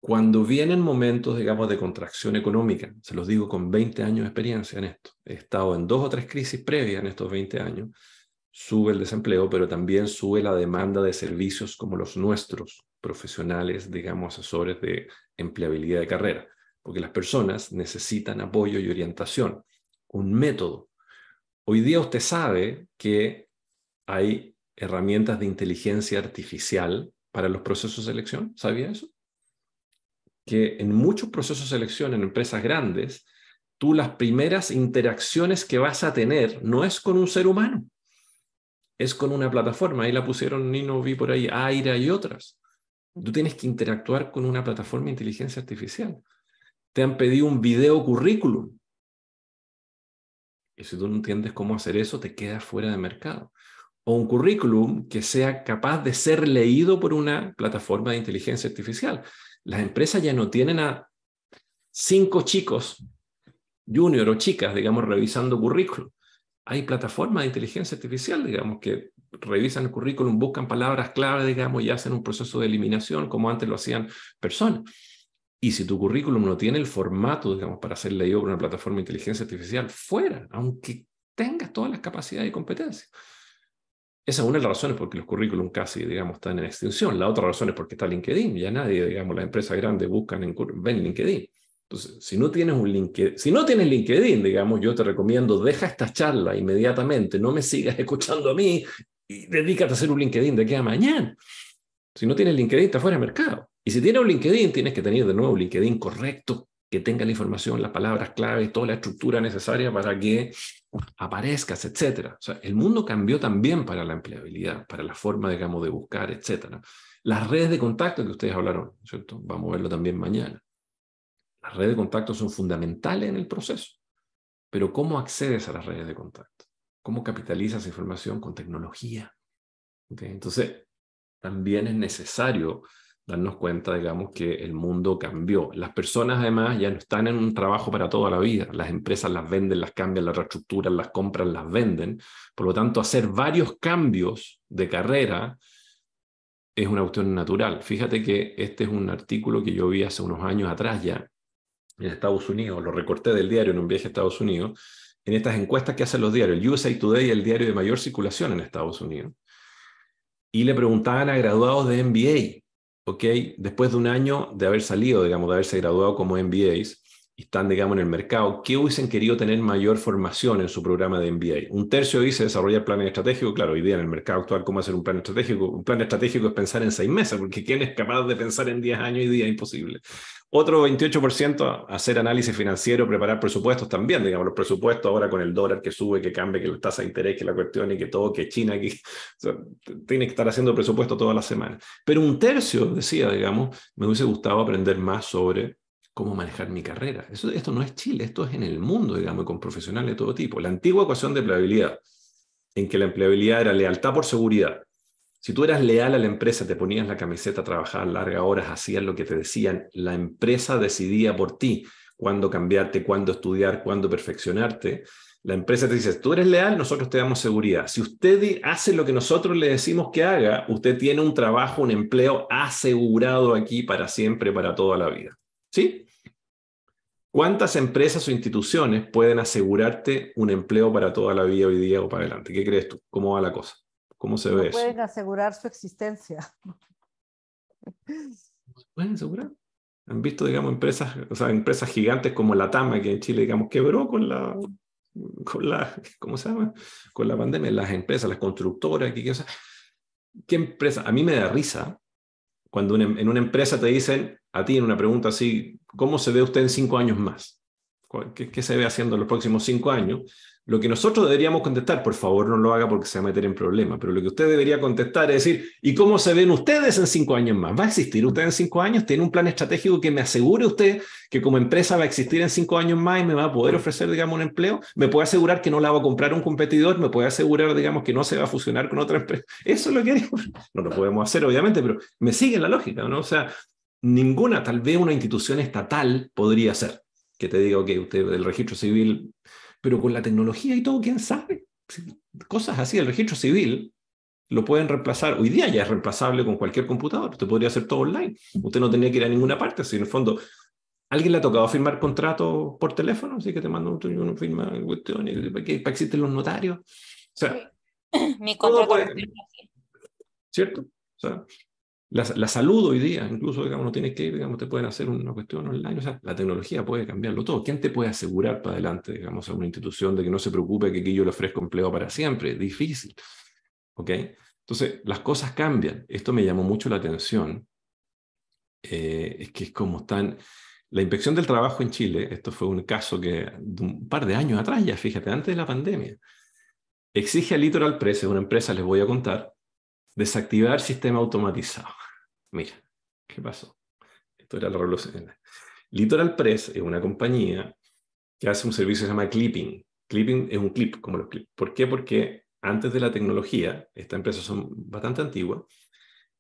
A: cuando vienen momentos, digamos, de contracción económica, se los digo con 20 años de experiencia en esto, he estado en dos o tres crisis previas en estos 20 años, sube el desempleo, pero también sube la demanda de servicios como los nuestros, profesionales, digamos, asesores de empleabilidad de carrera porque las personas necesitan apoyo y orientación, un método. Hoy día usted sabe que hay herramientas de inteligencia artificial para los procesos de selección, ¿sabía eso? Que en muchos procesos de selección en empresas grandes, tú las primeras interacciones que vas a tener no es con un ser humano, es con una plataforma. Ahí la pusieron, Nino, vi por ahí, Aira y otras. Tú tienes que interactuar con una plataforma de inteligencia artificial te han pedido un video currículum. Y si tú no entiendes cómo hacer eso, te quedas fuera de mercado. O un currículum que sea capaz de ser leído por una plataforma de inteligencia artificial. Las empresas ya no tienen a cinco chicos, junior o chicas, digamos, revisando currículum. Hay plataformas de inteligencia artificial, digamos, que revisan el currículum, buscan palabras clave, digamos, y hacen un proceso de eliminación como antes lo hacían personas. Y si tu currículum no tiene el formato, digamos, para ser leído por una plataforma de inteligencia artificial, fuera, aunque tengas todas las capacidades y competencias. Esa es una de las razones porque los currículum casi, digamos, están en extinción. La otra razón es porque está LinkedIn. Ya nadie, digamos, las empresas grandes buscan en, ven LinkedIn. Entonces, si no tienes un LinkedIn, si no tienes LinkedIn, digamos, yo te recomiendo, deja esta charla inmediatamente, no me sigas escuchando a mí y dedícate a hacer un LinkedIn de aquí a mañana. Si no tienes LinkedIn, está fuera de mercado. Y si tienes un LinkedIn, tienes que tener de nuevo un LinkedIn correcto, que tenga la información, las palabras claves, toda la estructura necesaria para que aparezcas, etcétera. O sea, el mundo cambió también para la empleabilidad, para la forma, digamos, de buscar, etcétera. Las redes de contacto que ustedes hablaron, ¿cierto? Vamos a verlo también mañana. Las redes de contacto son fundamentales en el proceso, pero ¿cómo accedes a las redes de contacto? ¿Cómo capitalizas información con tecnología? Entonces, también es necesario darnos cuenta, digamos, que el mundo cambió. Las personas además ya no están en un trabajo para toda la vida. Las empresas las venden, las cambian, las reestructuran, las compran, las venden. Por lo tanto, hacer varios cambios de carrera es una cuestión natural. Fíjate que este es un artículo que yo vi hace unos años atrás ya en Estados Unidos, lo recorté del diario en un viaje a Estados Unidos, en estas encuestas que hacen los diarios. El USA Today el diario de mayor circulación en Estados Unidos. Y le preguntaban a graduados de MBA Okay, Después de un año de haber salido, digamos, de haberse graduado como MBAs, están, digamos, en el mercado, ¿qué hubiesen querido tener mayor formación en su programa de MBA? Un tercio dice desarrollar planes estratégicos. Claro, hoy día en el mercado actual, ¿cómo hacer un plan estratégico? Un plan estratégico es pensar en seis meses, porque ¿quién es capaz de pensar en 10 años y día? Imposible. Otro 28% hacer análisis financiero, preparar presupuestos también, digamos, los presupuestos ahora con el dólar que sube, que cambia, que la tasa de interés, que la cuestión y que todo, que China, que tiene que estar haciendo presupuesto toda la semana. Pero un tercio decía, digamos, me hubiese gustado aprender más sobre cómo manejar mi carrera. Eso, esto no es Chile, esto es en el mundo, digamos, con profesionales de todo tipo. La antigua ecuación de empleabilidad, en que la empleabilidad era lealtad por seguridad. Si tú eras leal a la empresa, te ponías la camiseta, trabajabas largas horas, hacías lo que te decían, la empresa decidía por ti cuándo cambiarte, cuándo estudiar, cuándo perfeccionarte. La empresa te dice, tú eres leal, nosotros te damos seguridad. Si usted hace lo que nosotros le decimos que haga, usted tiene un trabajo, un empleo asegurado aquí para siempre, para toda la vida. ¿Sí? ¿Cuántas empresas o instituciones pueden asegurarte un empleo para toda la vida hoy día o para adelante? ¿Qué crees tú? ¿Cómo va la cosa? ¿Cómo se ve eso? Pueden
B: asegurar su existencia.
A: ¿Pueden asegurar? Han visto, digamos, empresas, o sea, empresas gigantes como la Tama, que en Chile, digamos, quebró con la, con la, ¿cómo se llama? Con la pandemia, las empresas, las constructoras, ¿qué, qué, empresa? A mí me da risa cuando em, en una empresa te dicen, a ti en una pregunta así, ¿cómo se ve usted en cinco años más? ¿Qué, se ve haciendo en los próximos cinco años? Lo que nosotros deberíamos contestar, por favor no lo haga porque se va a meter en problemas, pero lo que usted debería contestar es decir, ¿y cómo se ven ustedes en cinco años más? ¿Va a existir usted en cinco años? ¿Tiene un plan estratégico que me asegure usted que como empresa va a existir en cinco años más y me va a poder ofrecer, digamos, un empleo? ¿Me puede asegurar que no la va a comprar un competidor? ¿Me puede asegurar, digamos, que no se va a fusionar con otra empresa? Eso es lo que haríamos. No lo podemos hacer, obviamente, pero me sigue la lógica, ¿no? O sea, ninguna, tal vez una institución estatal podría ser que te diga, ok, usted del registro civil, pero con la tecnología y todo, ¿quién sabe? Cosas así, el registro civil lo pueden reemplazar, hoy día ya es reemplazable con cualquier computador, usted podría hacer todo online, usted no tenía que ir a ninguna parte, si en el fondo ¿Alguien le ha tocado firmar contrato por teléfono? Así que te mando un firma, cuestión, ¿para qué existen los notarios? O sea,
B: Mi contrato
A: ¿Cierto? O sea, la, salud hoy día, incluso, digamos, no tienes que ir, digamos, te pueden hacer una cuestión online, o sea, la tecnología puede cambiarlo todo. ¿Quién te puede asegurar para adelante, digamos, a una institución de que no se preocupe que aquí yo le ofrezco empleo para siempre? Difícil, ¿ok? Entonces, las cosas cambian. Esto me llamó mucho la atención, eh, es que es como están... La inspección del trabajo en Chile, esto fue un caso que un par de años atrás ya, fíjate, antes de la pandemia, exige a Litoral Press, una empresa, les voy a contar, desactivar sistema automatizado. Mira, ¿qué pasó? Esto era la revolución. Litoral Press es una compañía que hace un servicio que se llama clipping. Clipping es un clip, como los clips. ¿Por qué? Porque antes de la tecnología, estas empresas son bastante antiguas,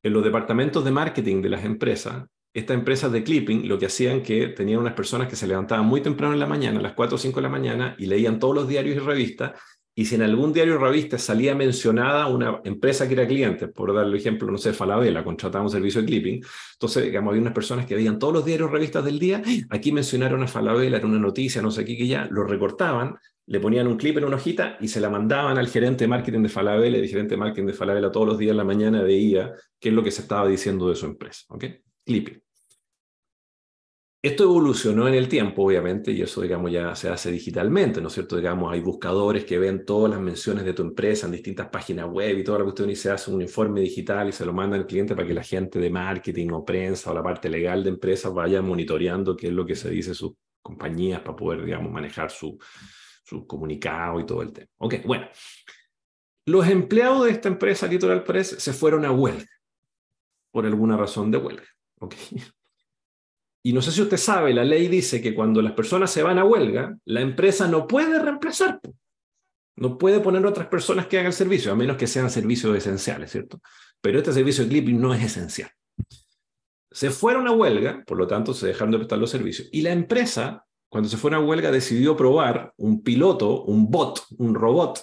A: en los departamentos de marketing de las empresas, estas empresas de clipping lo que hacían que tenían unas personas que se levantaban muy temprano en la mañana, a las 4 o 5 de la mañana, y leían todos los diarios y revistas y si en algún diario o revista salía mencionada una empresa que era cliente, por darle ejemplo, no sé, Falabella, contratamos un servicio de clipping, entonces, digamos, había unas personas que veían todos los diarios revistas del día, aquí mencionaron a Falabella era una noticia, no sé qué, que ya, lo recortaban, le ponían un clip en una hojita y se la mandaban al gerente de marketing de Falabella, el gerente de marketing de Falabella todos los días en la mañana veía qué es lo que se estaba diciendo de su empresa, ¿ok? Clipping. Esto evolucionó en el tiempo, obviamente, y eso, digamos, ya se hace digitalmente, ¿no es cierto? Digamos, hay buscadores que ven todas las menciones de tu empresa en distintas páginas web y toda la cuestión y se hace un informe digital y se lo manda al cliente para que la gente de marketing o prensa o la parte legal de empresas vaya monitoreando qué es lo que se dice sus compañías para poder, digamos, manejar su, su comunicado y todo el tema. Ok, bueno. Los empleados de esta empresa, Litoral Press, se fueron a huelga por alguna razón de huelga. Okay. Y no sé si usted sabe, la ley dice que cuando las personas se van a huelga, la empresa no puede reemplazar, no puede poner otras personas que hagan el servicio, a menos que sean servicios esenciales, ¿cierto? Pero este servicio de clipping no es esencial. Se fueron a huelga, por lo tanto se dejaron de prestar los servicios, y la empresa, cuando se fue a huelga, decidió probar un piloto, un bot, un robot,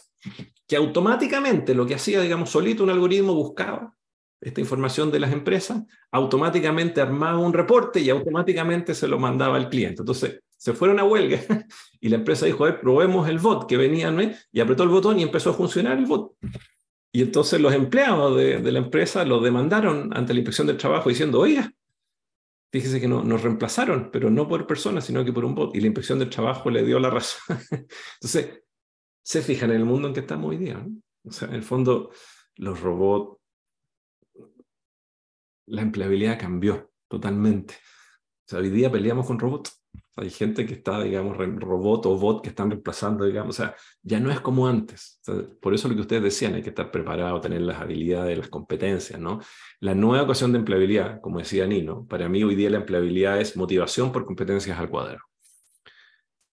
A: que automáticamente lo que hacía, digamos, solito un algoritmo buscaba esta información de las empresas, automáticamente armaba un reporte y automáticamente se lo mandaba al cliente. Entonces, se fueron a huelga y la empresa dijo, a probemos el bot que venía, ¿no? y apretó el botón y empezó a funcionar el bot. Y entonces los empleados de, la empresa lo demandaron ante la inspección del trabajo diciendo, oiga, fíjese que no, nos reemplazaron, pero no por personas, sino que por un bot. Y la inspección del trabajo le dio la razón. entonces, se fijan en el mundo en que estamos hoy día. O sea, en el fondo, los robots la empleabilidad cambió totalmente. O sea, hoy día peleamos con robots. hay gente que está, digamos, robot o bot que están reemplazando, digamos, o sea, ya no es como antes. por eso lo que ustedes decían, hay que estar preparado, tener las habilidades, las competencias, ¿no? La nueva ocasión de empleabilidad, como decía Nino, para mí hoy día la empleabilidad es motivación por competencias al cuadro.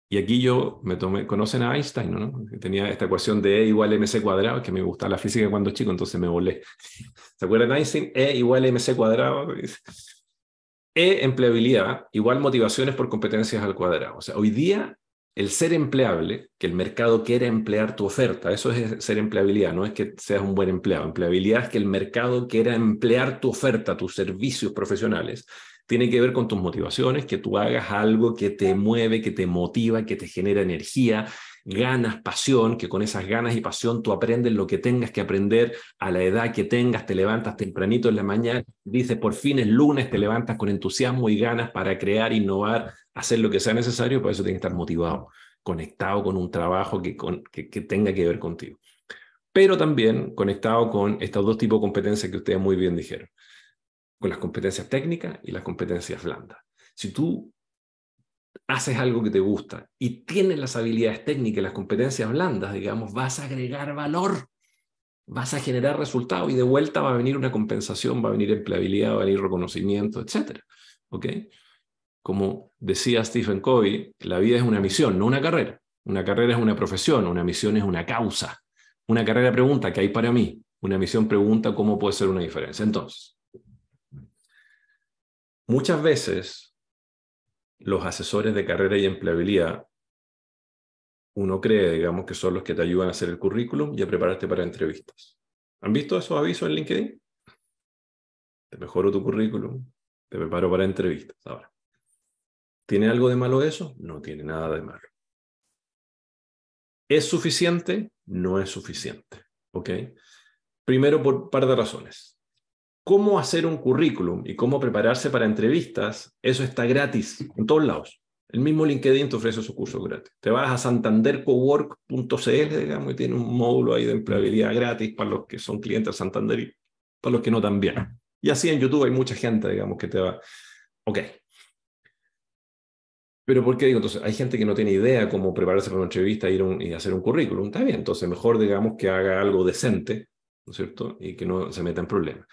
A: Y aquí yo me tomé, conocen a Einstein, ¿no? Tenía esta ecuación de E igual mc cuadrado, que me gustaba la física cuando chico, entonces me volé. ¿Se acuerdan de Einstein? E igual mc cuadrado. E empleabilidad igual motivaciones por competencias al cuadrado. O sea, hoy día el ser empleable, que el mercado quiera emplear tu oferta, eso es ser empleabilidad, no es que seas un buen empleado. Empleabilidad es que el mercado quiera emplear tu oferta, tus servicios profesionales tiene que ver con tus motivaciones, que tú hagas algo que te mueve, que te motiva, que te genera energía, ganas, pasión, que con esas ganas y pasión tú aprendes lo que tengas que aprender a la edad que tengas, te levantas tempranito en la mañana, dices por fin es lunes, te levantas con entusiasmo y ganas para crear, innovar, hacer lo que sea necesario, por eso tienes que estar motivado, conectado con un trabajo que, que tenga que ver contigo. Pero también conectado con estos dos tipos de competencias que ustedes muy bien dijeron con las competencias técnicas y las competencias blandas. Si tú haces algo que te gusta y tienes las habilidades técnicas y las competencias blandas, digamos, vas a agregar valor, vas a generar resultados y de vuelta va a venir una compensación, va a venir empleabilidad, va a venir reconocimiento, etc. ¿Ok? Como decía Stephen Covey, la vida es una misión, no una carrera. Una carrera es una profesión, una misión es una causa. Una carrera pregunta, ¿qué hay para mí? Una misión pregunta, ¿cómo puede ser una diferencia? Entonces, Muchas veces los asesores de carrera y empleabilidad, uno cree, digamos, que son los que te ayudan a hacer el currículum y a prepararte para entrevistas. ¿Han visto esos avisos en LinkedIn? Te mejoro tu currículum, te preparo para entrevistas. Ahora, ¿tiene algo de malo eso? No tiene nada de malo. ¿Es suficiente? No es suficiente. ¿Ok? Primero por un par de razones cómo hacer un currículum y cómo prepararse para entrevistas, eso está gratis en todos lados. El mismo LinkedIn te ofrece su curso gratis. Te vas a santandercowork.cl, digamos, y tiene un módulo ahí de empleabilidad gratis para los que son clientes de Santander y para los que no también. Y así en YouTube hay mucha gente, digamos, que te va. Ok. Pero ¿por qué digo? Entonces, hay gente que no tiene idea cómo prepararse para una entrevista ir y hacer un currículum. Está bien, entonces mejor, digamos, que haga algo decente, ¿no es cierto? Y que no se meta en problemas.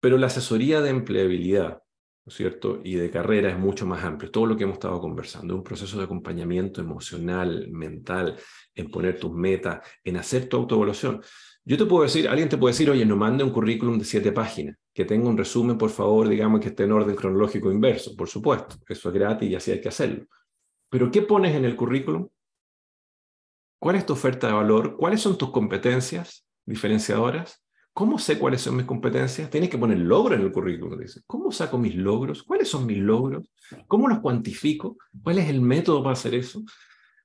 A: Pero la asesoría de empleabilidad, ¿no cierto? Y de carrera es mucho más amplio. Todo lo que hemos estado conversando, un proceso de acompañamiento emocional, mental, en poner tus metas, en hacer tu autoevaluación. Yo te puedo decir, alguien te puede decir, oye, no mande un currículum de siete páginas, que tenga un resumen, por favor, digamos que esté en orden cronológico inverso, por supuesto, eso es gratis y así hay que hacerlo. Pero ¿qué pones en el currículum? ¿Cuál es tu oferta de valor? ¿Cuáles son tus competencias diferenciadoras? ¿Cómo sé cuáles son mis competencias? Tienes que poner logro en el currículum. Dice. ¿Cómo saco mis logros? ¿Cuáles son mis logros? ¿Cómo los cuantifico? ¿Cuál es el método para hacer eso?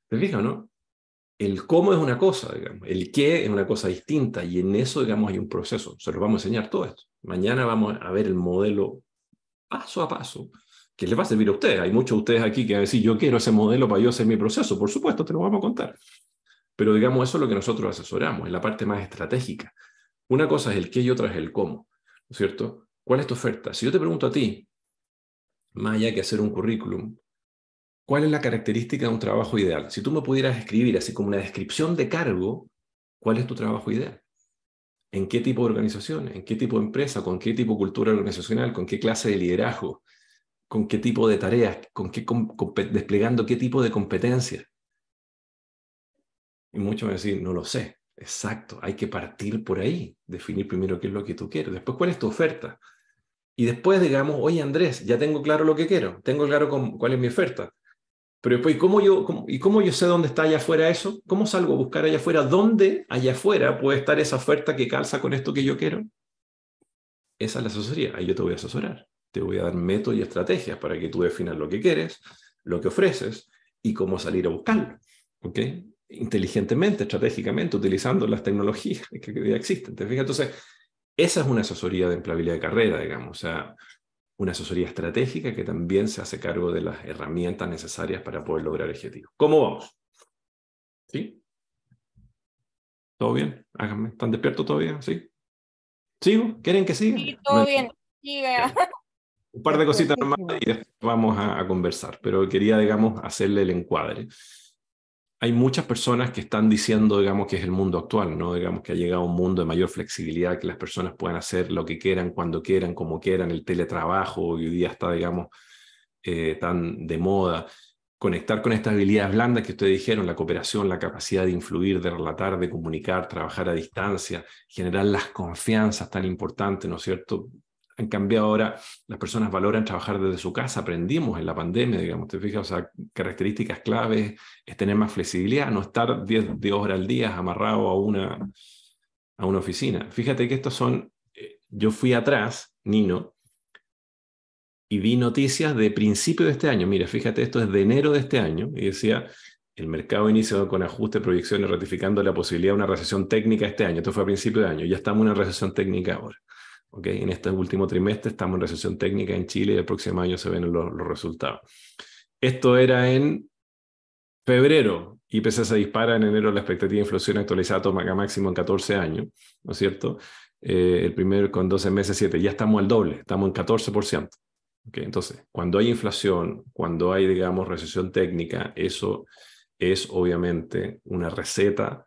A: pero fijas, no? El cómo es una cosa, digamos. El qué es una cosa distinta. Y en eso, digamos, hay un proceso. Se los vamos a enseñar todo esto. Mañana vamos a ver el modelo paso a paso que les va a servir a ustedes. Hay muchos de ustedes aquí que van a decir, yo quiero ese modelo para yo hacer mi proceso. Por supuesto, te lo vamos a contar. Pero digamos, eso es lo que nosotros asesoramos, es la parte más estratégica. Una cosa es el qué y otra es el cómo, ¿no es cierto? ¿Cuál es tu oferta? Si yo te pregunto a ti, más allá que hacer un currículum, ¿cuál es la característica de un trabajo ideal? Si tú me pudieras escribir así como una descripción de cargo, ¿cuál es tu trabajo ideal? ¿En qué tipo de organización? ¿En qué tipo de empresa? ¿Con qué tipo de cultura organizacional? ¿Con qué clase de liderazgo? ¿Con qué tipo de tareas? ¿Con qué desplegando qué tipo de competencias? Y muchos a decir, no lo sé. Exacto, hay que partir por ahí, definir primero qué es lo que tú quieres, después cuál es tu oferta. Y después digamos, oye Andrés, ya tengo claro lo que quiero, tengo claro cuál es mi oferta. Pero después, ¿y cómo, yo, ¿y cómo yo sé dónde está allá afuera eso? ¿Cómo salgo a buscar allá afuera? ¿Dónde allá afuera puede estar esa oferta que calza con esto que yo quiero? Esa es la asesoría, ahí yo te voy a asesorar. Te voy a dar métodos y estrategias para que tú definas lo que quieres, lo que ofreces y cómo salir a buscarlo. ¿Ok? inteligentemente, estratégicamente, utilizando las tecnologías que, ya existen. Entonces, esa es una asesoría de empleabilidad de carrera, digamos, o sea, una asesoría estratégica que también se hace cargo de las herramientas necesarias para poder lograr objetivos. ¿Cómo vamos? ¿Sí? ¿Todo bien? Háganme. ¿Están despiertos todavía? ¿Sí? ¿Sigo? ¿Quieren que siga? Sí,
B: todo bien. Siga.
A: Un par de cositas más y después vamos a conversar, pero quería, digamos, hacerle el encuadre hay muchas personas que están diciendo, digamos, que es el mundo actual, ¿no? Digamos que ha llegado un mundo de mayor flexibilidad, que las personas puedan hacer lo que quieran, cuando quieran, como quieran, el teletrabajo hoy día está, digamos, eh, tan de moda. Conectar con estas habilidades blandas que ustedes dijeron, la cooperación, la capacidad de influir, de relatar, de comunicar, trabajar a distancia, generar las confianzas tan importantes, ¿no es cierto? han cambiado ahora, las personas valoran trabajar desde su casa, aprendimos en la pandemia, digamos, te fijas, o sea, características claves es tener más flexibilidad, no estar 10 horas al día amarrado a una, a una oficina. Fíjate que estos son, eh, yo fui atrás, Nino, y vi noticias de principio de este año, mira, fíjate, esto es de enero de este año, y decía, el mercado inició con ajuste proyecciones ratificando la posibilidad de una recesión técnica este año, esto fue a principio de año, ya estamos en una recesión técnica ahora. En este último trimestre estamos en recesión técnica en Chile y el próximo año se ven los, resultados. Esto era en febrero. IPC se dispara en enero la expectativa de inflación actualizada toma máximo en 14 años, ¿no es cierto? Eh, el primero con 12 meses 7, ya estamos al doble, estamos en 14%. Entonces, cuando hay inflación, cuando hay, digamos, recesión técnica, eso es obviamente una receta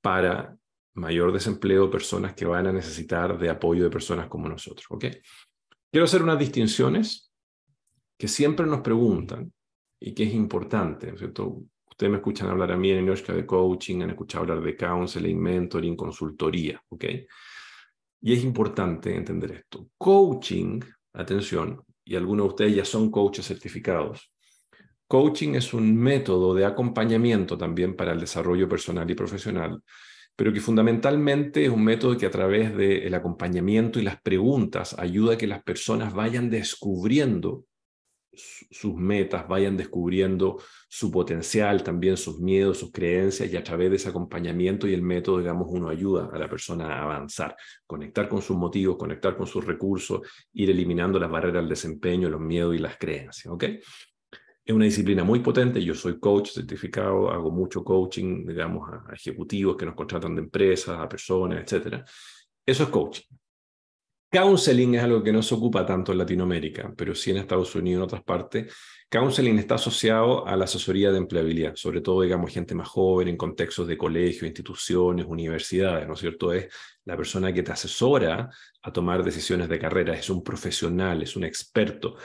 A: para mayor desempleo, personas que van a necesitar de apoyo de personas como nosotros. ¿ok? Quiero hacer unas distinciones que siempre nos preguntan y que es importante, ¿cierto? Ustedes me escuchan hablar a mí en Inoshka de coaching, han escuchado hablar de counseling, mentoring, consultoría, ¿ok? Y es importante entender esto. Coaching, atención, y algunos de ustedes ya son coaches certificados. Coaching es un método de acompañamiento también para el desarrollo personal y profesional pero que fundamentalmente es un método que a través del acompañamiento y las preguntas ayuda a que las personas vayan descubriendo sus metas, vayan descubriendo su potencial, también sus miedos, sus creencias, y a través de ese acompañamiento y el método, digamos, uno ayuda a la persona a avanzar, conectar con sus motivos, conectar con sus recursos, ir eliminando las barreras al desempeño, los miedos y las creencias, ¿ok? Es una disciplina muy potente, yo soy coach certificado, hago mucho coaching, digamos, a, ejecutivos que nos contratan de empresas, a personas, etc. Eso es coaching. Counseling es algo que no se ocupa tanto en Latinoamérica, pero sí en Estados Unidos y en otras partes. Counseling está asociado a la asesoría de empleabilidad, sobre todo, digamos, gente más joven en contextos de colegios, instituciones, universidades, ¿no es cierto? Es la persona que te asesora a tomar decisiones de carrera, es un profesional, es un experto,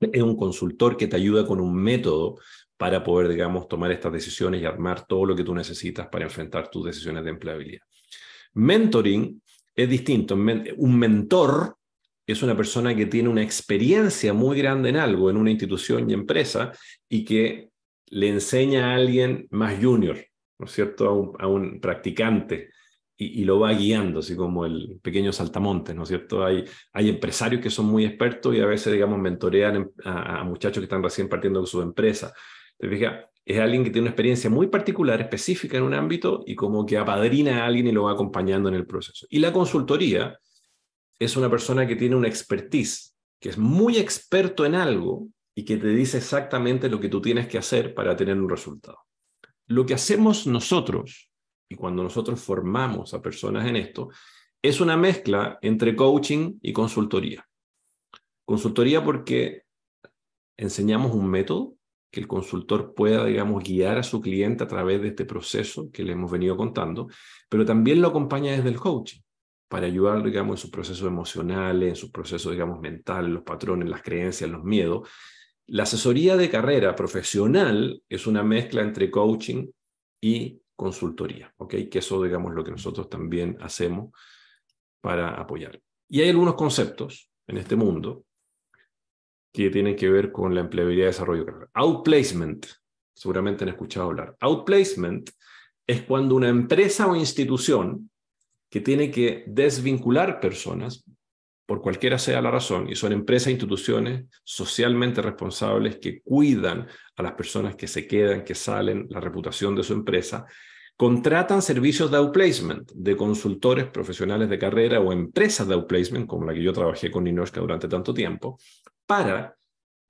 A: es un consultor que te ayuda con un método para poder, digamos, tomar estas decisiones y armar todo lo que tú necesitas para enfrentar tus decisiones de empleabilidad. Mentoring es distinto. Un mentor es una persona que tiene una experiencia muy grande en algo, en una institución y empresa, y que le enseña a alguien más junior, ¿no es cierto?, a un, practicante y, lo va guiando, así como el pequeño saltamontes, ¿no es cierto? Hay, hay empresarios que son muy expertos y a veces, digamos, mentorean a, muchachos que están recién partiendo con su empresa. Te fija es alguien que tiene una experiencia muy particular, específica en un ámbito y como que apadrina a alguien y lo va acompañando en el proceso. Y la consultoría es una persona que tiene una expertise, que es muy experto en algo y que te dice exactamente lo que tú tienes que hacer para tener un resultado. Lo que hacemos nosotros y cuando nosotros formamos a personas en esto, es una mezcla entre coaching y consultoría. Consultoría porque enseñamos un método que el consultor pueda, digamos, guiar a su cliente a través de este proceso que le hemos venido contando, pero también lo acompaña desde el coaching para ayudar, digamos, en sus procesos emocionales, en sus procesos, digamos, mentales, los patrones, las creencias, los miedos. La asesoría de carrera profesional es una mezcla entre coaching y consultoría, ¿ok? Que eso, digamos, lo que nosotros también hacemos para apoyar. Y hay algunos conceptos en este mundo que tienen que ver con la empleabilidad y desarrollo Outplacement, seguramente han escuchado hablar. Outplacement es cuando una empresa o institución que tiene que desvincular personas, por cualquiera sea la razón, y son empresas e instituciones socialmente responsables que cuidan a las personas que se quedan, que salen, la reputación de su empresa, Contratan servicios de outplacement de consultores profesionales de carrera o empresas de outplacement, como la que yo trabajé con Ninoshka durante tanto tiempo, para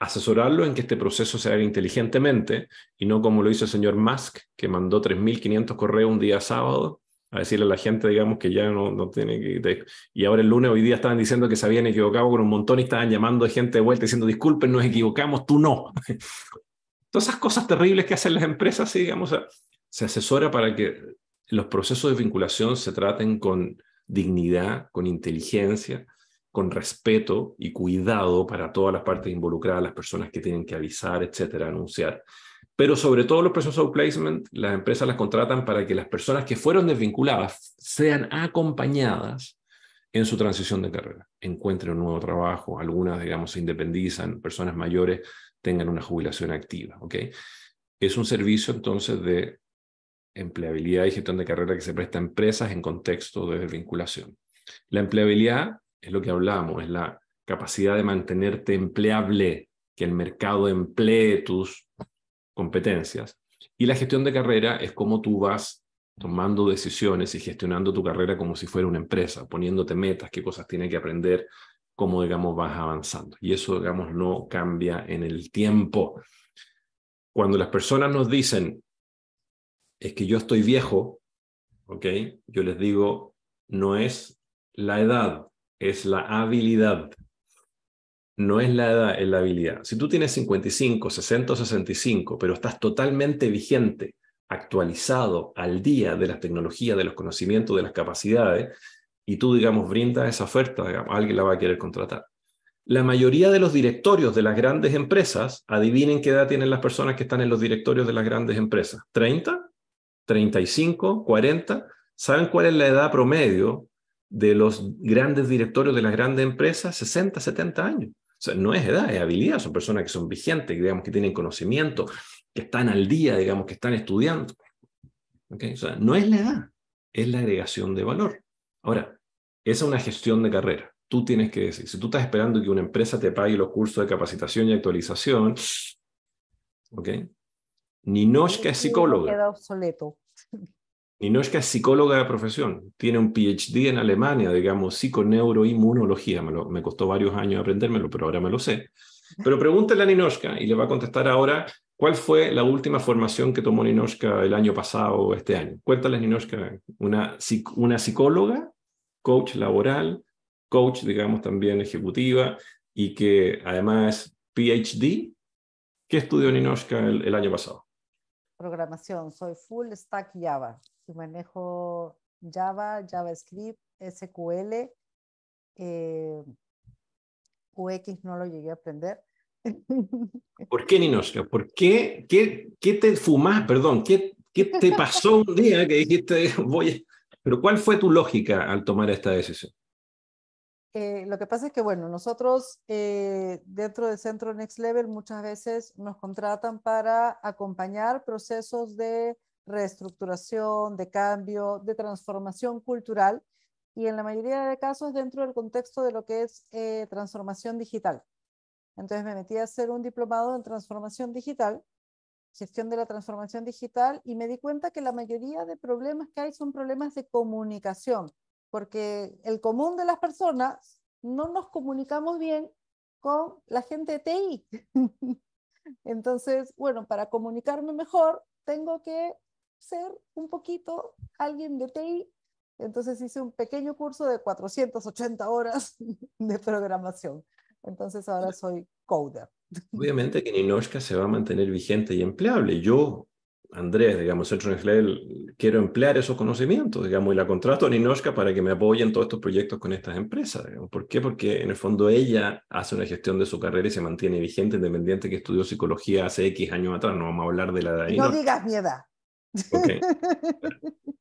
A: asesorarlo en que este proceso se haga inteligentemente y no como lo hizo el señor Musk, que mandó 3.500 correos un día sábado a decirle a la gente, digamos, que ya no, no tiene que... y ahora el lunes, hoy día estaban diciendo que se habían equivocado con un montón y estaban llamando a gente de vuelta diciendo, disculpen, nos equivocamos, tú no. Todas esas cosas terribles que hacen las empresas, digamos, se asesora para que los procesos de vinculación se traten con dignidad, con inteligencia, con respeto y cuidado para todas las partes involucradas, las personas que tienen que avisar, etcétera, anunciar. Pero sobre todo los procesos de placement, las empresas las contratan para que las personas que fueron desvinculadas sean acompañadas en su transición de carrera, encuentren un nuevo trabajo, algunas, digamos, se independizan, personas mayores tengan una jubilación activa, ¿ok? Es un servicio entonces de empleabilidad y gestión de carrera que se presta a empresas en contexto de vinculación. La empleabilidad es lo que hablamos, es la capacidad de mantenerte empleable, que el mercado emplee tus competencias. Y la gestión de carrera es cómo tú vas tomando decisiones y gestionando tu carrera como si fuera una empresa, poniéndote metas, qué cosas tienes que aprender, cómo, digamos, vas avanzando. Y eso, digamos, no cambia en el tiempo. Cuando las personas nos dicen, es que yo estoy viejo, ¿ok? Yo les digo, no es la edad, es la habilidad. No es la edad, es la habilidad. Si tú tienes 55, 60 65, pero estás totalmente vigente, actualizado al día de las tecnologías, de los conocimientos, de las capacidades, y tú, digamos, brindas esa oferta, alguien la va a querer contratar. La mayoría de los directorios de las grandes empresas, adivinen qué edad tienen las personas que están en los directorios de las grandes empresas. ¿30? 35, 40, ¿saben cuál es la edad promedio de los grandes directorios de las grandes empresas? 60, 70 años. O sea, no es edad, es habilidad, son personas que son vigentes, digamos, que tienen conocimiento, que están al día, digamos, que están estudiando. O sea, no es la edad, es la agregación de valor. Ahora, esa es una gestión de carrera. Tú tienes que decir, si tú estás esperando que una empresa te pague los cursos de capacitación y actualización, ¿okay? Ninoshka es psicóloga.
B: Queda obsoleto.
A: Ninoshka es psicóloga de profesión. Tiene un PhD en Alemania, digamos, psiconeuroinmunología. Me, me costó varios años aprendérmelo, pero ahora me lo sé. Pero pregúntele a Ninoshka y le va a contestar ahora cuál fue la última formación que tomó Ninoshka el año pasado o este año. Cuéntales, Ninoshka, una, psicóloga, coach laboral, coach, digamos, también ejecutiva y que además PhD. ¿Qué estudió Ninoshka el año pasado?
B: programación. Soy full stack Java y manejo Java, JavaScript, SQL. Eh, UX no lo llegué a aprender.
A: ¿Por qué, Ninocio? ¿Por qué? ¿Qué, qué te fumas? Perdón, ¿qué, ¿qué te pasó un día que dijiste, voy Pero ¿cuál fue tu lógica al tomar esta decisión?
B: Eh, lo que pasa es que, bueno, nosotros eh, dentro del centro Next Level muchas veces nos contratan para acompañar procesos de reestructuración, de cambio, de transformación cultural y en la mayoría de casos dentro del contexto de lo que es eh, transformación digital. Entonces me metí a hacer un diplomado en transformación digital, gestión de la transformación digital, y me di cuenta que la mayoría de problemas que hay son problemas de comunicación porque el común de las personas no nos comunicamos bien con la gente de TI. Entonces, bueno, para comunicarme mejor, tengo que ser un poquito alguien de TI. Entonces hice un pequeño curso de 480 horas de programación. Entonces ahora soy coder.
A: Obviamente que Ninoshka se va a mantener vigente y empleable. Yo Andrés, digamos, Centro quiero emplear esos conocimientos, digamos, y la contrato a Ninoshka para que me apoyen todos estos proyectos con estas empresas. ¿Por qué? Porque en el fondo ella hace una gestión de su carrera y se mantiene vigente, independiente que estudió psicología hace X años atrás, no vamos a hablar de la edad. No, no
B: digas mi edad.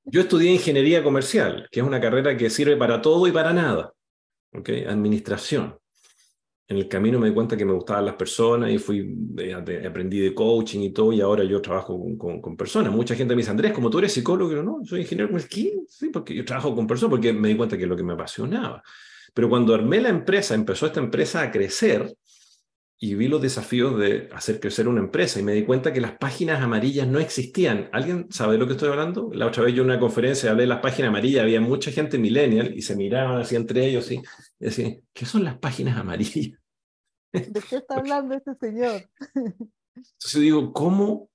A: Yo estudié ingeniería comercial, que es una carrera que sirve para todo y para nada. Okay. Administración en el camino me di cuenta que me gustaban las personas y fui, eh, aprendí de coaching y todo, y ahora yo trabajo con, personas. Mucha gente me dice, Andrés, como tú eres psicólogo, yo, no, soy ingeniero, ¿quién? Sí, porque yo trabajo con personas, porque me di cuenta que es lo que me apasionaba. Pero cuando armé la empresa, empezó esta empresa a crecer y vi los desafíos de hacer crecer una empresa y me di cuenta que las páginas amarillas no existían. ¿Alguien sabe de lo que estoy hablando? La otra vez yo en una conferencia hablé de las páginas amarillas, había mucha gente millennial y se miraban así entre ellos y decían, ¿qué son las páginas amarillas?
B: ¿De qué está hablando este señor? Entonces
A: yo digo, ¿cómo,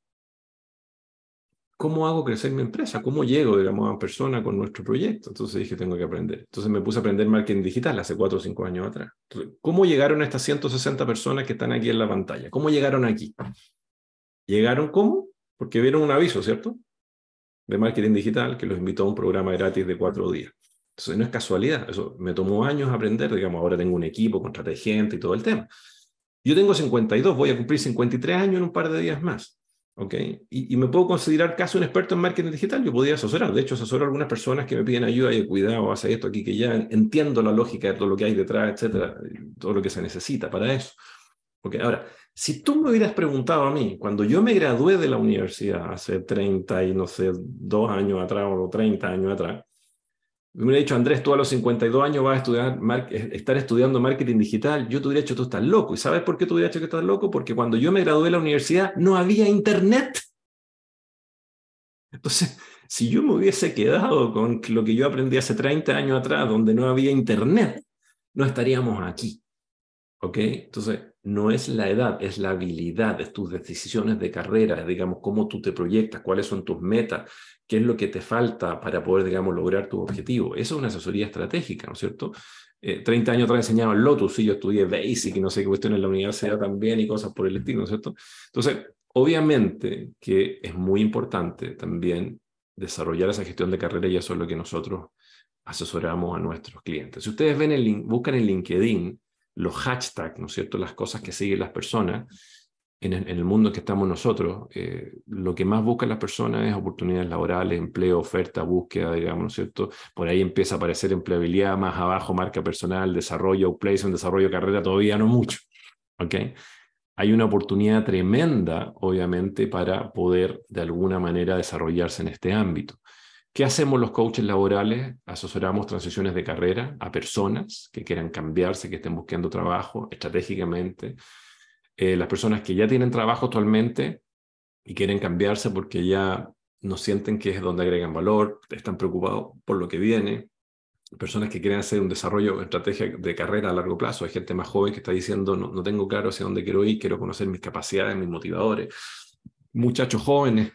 A: ¿cómo hago crecer mi empresa? ¿Cómo llego, la nueva persona con nuestro proyecto? Entonces dije, tengo que aprender. Entonces me puse a aprender marketing digital hace cuatro o cinco años atrás. ¿Cómo llegaron estas 160 personas que están aquí en la pantalla? ¿Cómo llegaron aquí? ¿Llegaron cómo? Porque vieron un aviso, ¿cierto? De marketing digital que los invitó a un programa gratis de cuatro días. Entonces no es casualidad, eso me tomó años aprender, digamos, ahora tengo un equipo, contraté gente y todo el tema. Yo tengo 52, voy a cumplir 53 años en un par de días más. ¿ok? Y, me puedo considerar casi un experto en marketing digital, yo podría asesorar, de hecho asesoro a algunas personas que me piden ayuda y cuidado, hace esto aquí, que ya entiendo la lógica de todo lo que hay detrás, etcétera, todo lo que se necesita para eso. porque Ahora, si tú me hubieras preguntado a mí, cuando yo me gradué de la universidad hace 30 y no sé, dos años atrás o 30 años atrás, me hubiera dicho, Andrés, tú a los 52 años vas a estudiar, estar estudiando marketing digital, yo te hubiera dicho, tú estás loco. ¿Y sabes por qué te hubiera dicho que estás loco? Porque cuando yo me gradué de la universidad no había internet. Entonces, si yo me hubiese quedado con lo que yo aprendí hace 30 años atrás, donde no había internet, no estaríamos aquí. ¿Ok? Entonces, no es la edad, es la habilidad, es tus decisiones de carrera, es, digamos, cómo tú te proyectas, cuáles son tus metas, qué es lo que te falta para poder, digamos, lograr tu objetivo. Eso es una asesoría estratégica, ¿no es cierto? Eh, 30 años atrás enseñaban Lotus, y yo estudié Basic y no sé qué cuestiones en la universidad también y cosas por el estilo, ¿no es cierto? Entonces, obviamente que es muy importante también desarrollar esa gestión de carrera y eso es lo que nosotros asesoramos a nuestros clientes. Si ustedes ven el, buscan en LinkedIn, los hashtags, ¿no es cierto? Las cosas que siguen las personas en el, mundo en que estamos nosotros, eh, lo que más buscan las personas es oportunidades laborales, empleo, oferta, búsqueda, digamos, ¿no es cierto? Por ahí empieza a aparecer empleabilidad, más abajo marca personal, desarrollo, placement, desarrollo carrera, todavía no mucho, ¿ok? Hay una oportunidad tremenda, obviamente, para poder de alguna manera desarrollarse en este ámbito. ¿Qué hacemos los coaches laborales? Asesoramos transiciones de carrera a personas que quieran cambiarse, que estén buscando trabajo estratégicamente. Eh, las personas que ya tienen trabajo actualmente y quieren cambiarse porque ya no sienten que es donde agregan valor, están preocupados por lo que viene. Personas que quieren hacer un desarrollo, estrategia de carrera a largo plazo. Hay gente más joven que está diciendo, no, no tengo claro hacia dónde quiero ir, quiero conocer mis capacidades, mis motivadores. Muchachos jóvenes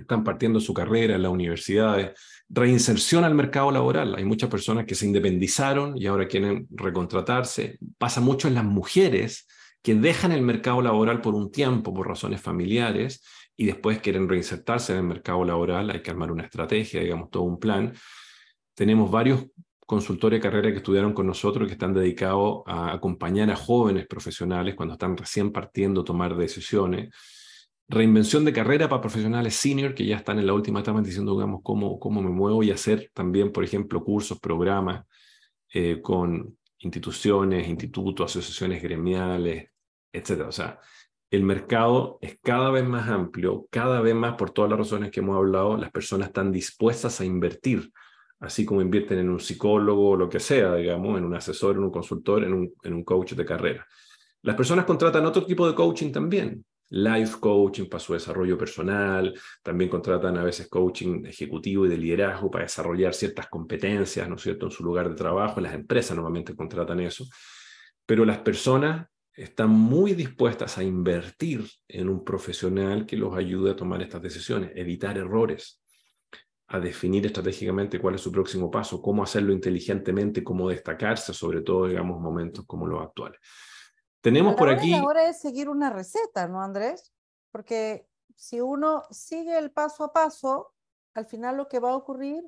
A: están partiendo su carrera en las universidades, reinserción al mercado laboral. Hay muchas personas que se independizaron y ahora quieren recontratarse. Pasa mucho en las mujeres que dejan el mercado laboral por un tiempo por razones familiares y después quieren reinsertarse en el mercado laboral. Hay que armar una estrategia, digamos, todo un plan. Tenemos varios consultores de carrera que estudiaron con nosotros que están dedicados a acompañar a jóvenes profesionales cuando están recién partiendo a tomar decisiones reinvención de carrera para profesionales senior que ya están en la última etapa diciendo, digamos, cómo, cómo me muevo y hacer también, por ejemplo, cursos, programas eh, con instituciones, institutos, asociaciones gremiales, etc. O sea, el mercado es cada vez más amplio, cada vez más, por todas las razones que hemos hablado, las personas están dispuestas a invertir, así como invierten en un psicólogo o lo que sea, digamos, en un asesor, en un consultor, en un, en un coach de carrera. Las personas contratan otro tipo de coaching también, life coaching para su desarrollo personal, también contratan a veces coaching ejecutivo y de liderazgo para desarrollar ciertas competencias, ¿no es cierto?, en su lugar de trabajo, las empresas normalmente contratan eso, pero las personas están muy dispuestas a invertir en un profesional que los ayude a tomar estas decisiones, evitar errores, a definir estratégicamente cuál es su próximo paso, cómo hacerlo inteligentemente, cómo destacarse, sobre todo, digamos, momentos como los actuales. Tenemos por aquí... Ahora
B: es seguir una receta, ¿no, Andrés? Porque si uno sigue el paso a paso, al final lo que va a ocurrir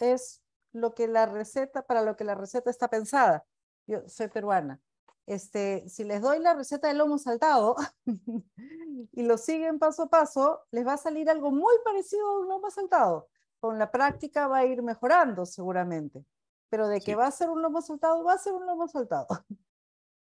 B: es lo que la receta, para lo que la receta está pensada. Yo soy peruana. Este, si les doy la receta del lomo saltado y lo siguen paso a paso, les va a salir algo muy parecido a un lomo saltado. Con la práctica va a ir mejorando seguramente, pero de que va a ser un lomo saltado, va a ser un lomo saltado.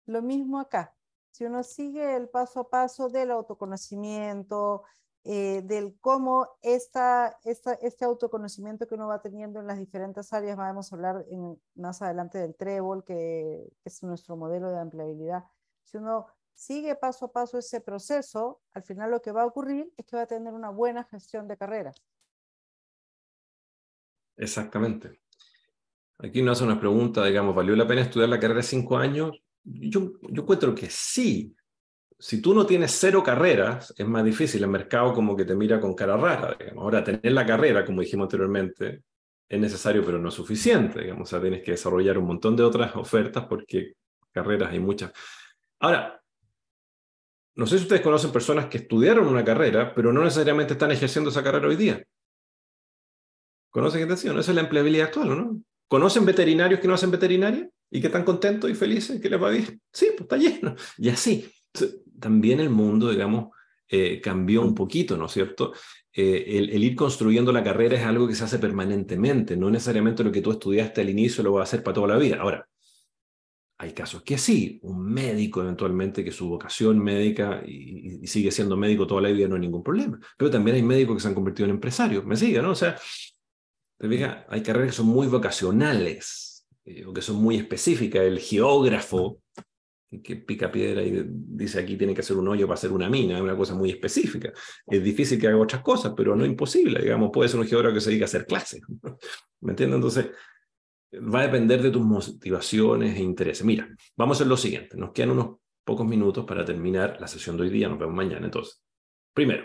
B: Lo mismo acá. Si uno sigue el paso a paso del autoconocimiento, eh, del cómo este autoconocimiento que uno va teniendo en las diferentes áreas, vamos a hablar en, más adelante del trébol, que, es nuestro modelo de ampliabilidad. Si uno sigue paso a paso ese proceso, al final lo que va a ocurrir es que va a tener una buena gestión de carrera.
A: Exactamente. Aquí nos hace una pregunta, digamos, ¿valió la pena estudiar la carrera cinco años? yo, encuentro que sí. Si tú no tienes cero carreras, es más difícil. El mercado como que te mira con cara rara. Ahora, tener la carrera, como dijimos anteriormente, es necesario, pero no es suficiente. Digamos. O sea, tienes que desarrollar un montón de otras ofertas porque carreras hay muchas. Ahora, no sé si ustedes conocen personas que estudiaron una carrera, pero no necesariamente están ejerciendo esa carrera hoy día. ¿Conocen gente Esa es la empleabilidad actual, ¿no? ¿Conocen veterinarios que no hacen veterinaria? y que están contentos y felices, que les va a bien. Sí, pues está lleno. Y así, también el mundo, digamos, eh, cambió un poquito, ¿no es cierto? Eh, el, ir construyendo la carrera es algo que se hace permanentemente, no necesariamente lo que tú estudiaste al inicio lo vas a hacer para toda la vida. Ahora, hay casos que sí, un médico eventualmente que su vocación médica y, sigue siendo médico toda la vida no hay ningún problema, pero también hay médicos que se han convertido en empresarios, me sigue, ¿no? O sea, te fijas, hay carreras que son muy vocacionales, eh, que son muy específicas. El geógrafo que pica piedra y dice aquí tiene que hacer un hoyo para hacer una mina, es una cosa muy específica. Es difícil que haga otras cosas, pero no imposible, digamos, puede ser un geógrafo que se diga a hacer clases. ¿Me entiendes? Entonces, va a depender de tus motivaciones e intereses. Mira, vamos a hacer lo siguiente, nos quedan unos pocos minutos para terminar la sesión de hoy día, nos vemos mañana entonces. Primero,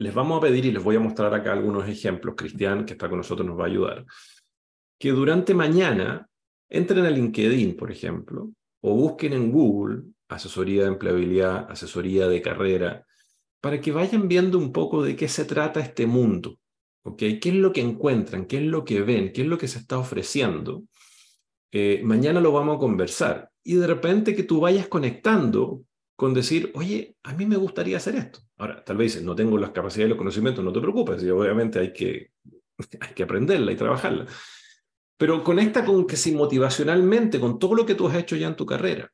A: les vamos a pedir y les voy a mostrar acá algunos ejemplos, Cristian, que está con nosotros, nos va a ayudar, que durante mañana Entren a LinkedIn, por ejemplo, o busquen en Google asesoría de empleabilidad, asesoría de carrera, para que vayan viendo un poco de qué se trata este mundo, ¿ok? ¿Qué es lo que encuentran? ¿Qué es lo que ven? ¿Qué es lo que se está ofreciendo? Eh, mañana lo vamos a conversar y de repente que tú vayas conectando con decir, oye, a mí me gustaría hacer esto. Ahora, tal vez no tengo las capacidades y los conocimientos, no te preocupes, y obviamente hay que, hay que aprenderla y trabajarla. Pero conecta con que si motivacionalmente, con todo lo que tú has hecho ya en tu carrera,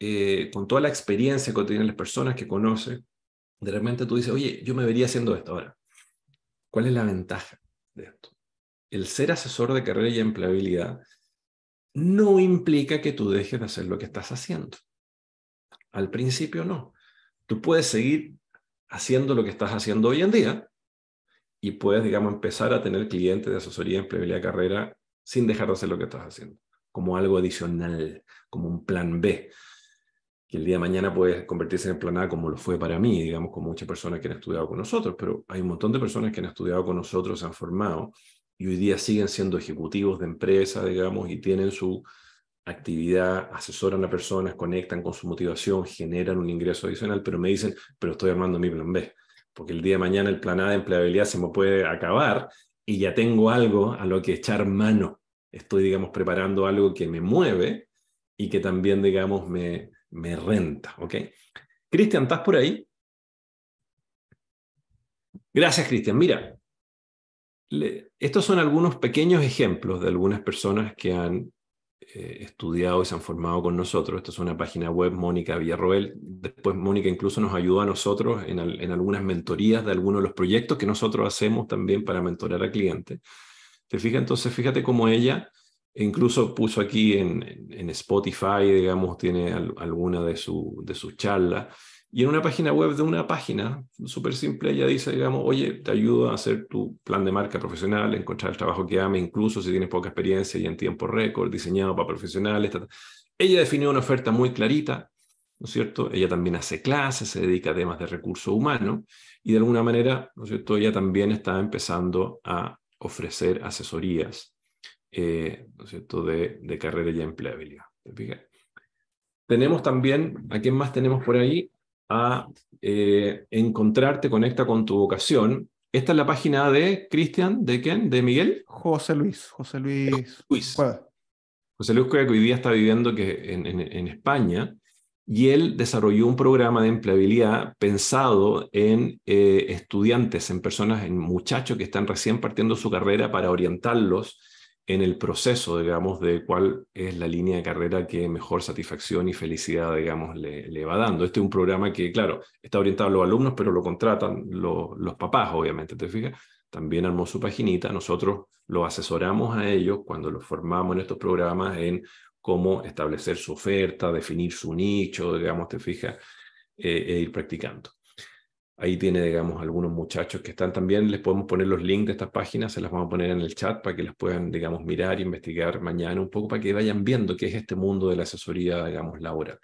A: eh, con toda la experiencia que tienen las personas que conoces, de repente tú dices, oye, yo me vería haciendo esto ahora. ¿Cuál es la ventaja de esto? El ser asesor de carrera y empleabilidad no implica que tú dejes de hacer lo que estás haciendo. Al principio no. Tú puedes seguir haciendo lo que estás haciendo hoy en día y puedes, digamos, empezar a tener clientes de asesoría y empleabilidad de carrera sin dejar de hacer lo que estás haciendo, como algo adicional, como un plan B, que el día de mañana puede convertirse en el plan A como lo fue para mí, digamos, con muchas personas que han estudiado con nosotros, pero hay un montón de personas que han estudiado con nosotros, se han formado y hoy día siguen siendo ejecutivos de empresa, digamos, y tienen su actividad, asesoran a personas, conectan con su motivación, generan un ingreso adicional, pero me dicen, pero estoy armando mi plan B, porque el día de mañana el plan A de empleabilidad se me puede acabar y ya tengo algo a lo que echar mano. Estoy, digamos, preparando algo que me mueve y que también, digamos, me, me renta. ¿Ok? Cristian, ¿estás por ahí? Gracias, Cristian. Mira, estos son algunos pequeños ejemplos de algunas personas que han eh, estudiado y se han formado con nosotros. Esto es una página web, Mónica Villarroel. Después Mónica incluso nos ayudó a nosotros en, algunas mentorías de algunos de los proyectos que nosotros hacemos también para mentorar a clientes. ¿Te fijas? Entonces, fíjate cómo ella incluso puso aquí en, Spotify, digamos, tiene alguna de, su, de sus charlas y en una página web de una página, súper simple, ella dice, digamos, oye, te ayudo a hacer tu plan de marca profesional, encontrar el trabajo que ame, incluso si tienes poca experiencia y en tiempo récord, diseñado para profesionales. Ella definió una oferta muy clarita, ¿no es cierto? Ella también hace clases, se dedica a temas de recursos humanos y de alguna manera, ¿no es cierto? Ella también está empezando a ofrecer asesorías, eh, ¿no es cierto?, de, de carrera y empleabilidad. ¿Te fijas? Tenemos también, ¿a quién más tenemos por ahí? a eh, encontrarte, conecta con tu vocación. Esta es la página de Cristian, ¿de quién? ¿De Miguel? José Luis, José Luis. Luis. José Luis que hoy día está viviendo que en, en, España, y él desarrolló un programa de empleabilidad pensado en eh, estudiantes, en personas, en muchachos que están recién partiendo su carrera para orientarlos en el proceso, digamos, de cuál es la línea de carrera que mejor satisfacción y felicidad, digamos, le, va dando. Este es un programa que, claro, está orientado a los alumnos, pero lo contratan los papás, obviamente, ¿te fijas? También armó su paginita, nosotros lo asesoramos a ellos cuando los formamos en estos programas en cómo establecer su oferta, definir su nicho, digamos, te fijas, eh, e ir practicando. Ahí tiene, digamos, algunos muchachos que están también. Les podemos poner los links de estas páginas, se las vamos a poner en el chat para que las puedan, digamos, mirar, investigar mañana un poco, para que vayan viendo qué es este mundo de la asesoría, digamos, laboral.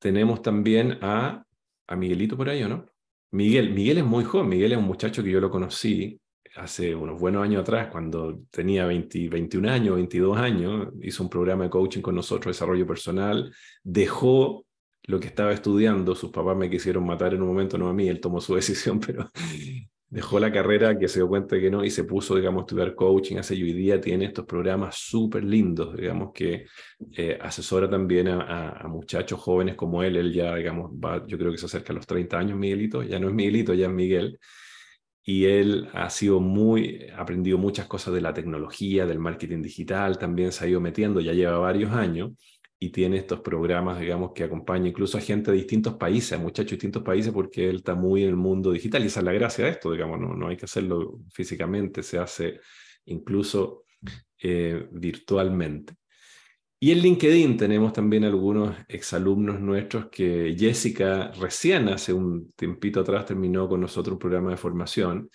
A: Tenemos también a, a Miguelito por ahí, no? Miguel, Miguel es muy joven. Miguel es un muchacho que yo lo conocí hace unos buenos años atrás, cuando tenía 21 años, 22 años, hizo un programa de coaching con nosotros, desarrollo personal, dejó lo que estaba estudiando. Sus papás me quisieron matar en un momento, no a mí, él tomó su decisión, pero dejó la carrera que se dio cuenta que no y se puso, digamos, a estudiar coaching. Hace y hoy día tiene estos programas súper lindos, digamos, que eh, asesora también a, muchachos jóvenes como él. Él ya, digamos, va, yo creo que se acerca a los 30 años, Miguelito. Ya no es Miguelito, ya es Miguel. Y él ha sido muy, ha aprendido muchas cosas de la tecnología, del marketing digital, también se ha ido metiendo, ya lleva varios años y tiene estos programas, digamos, que acompaña incluso a gente de distintos países, a muchachos de distintos países, porque él está muy en el mundo digital y esa es la gracia de esto, digamos, no, no hay que hacerlo físicamente, se hace incluso eh, virtualmente. Y en LinkedIn tenemos también algunos exalumnos nuestros que Jessica recién hace un tiempito atrás terminó con nosotros un programa de formación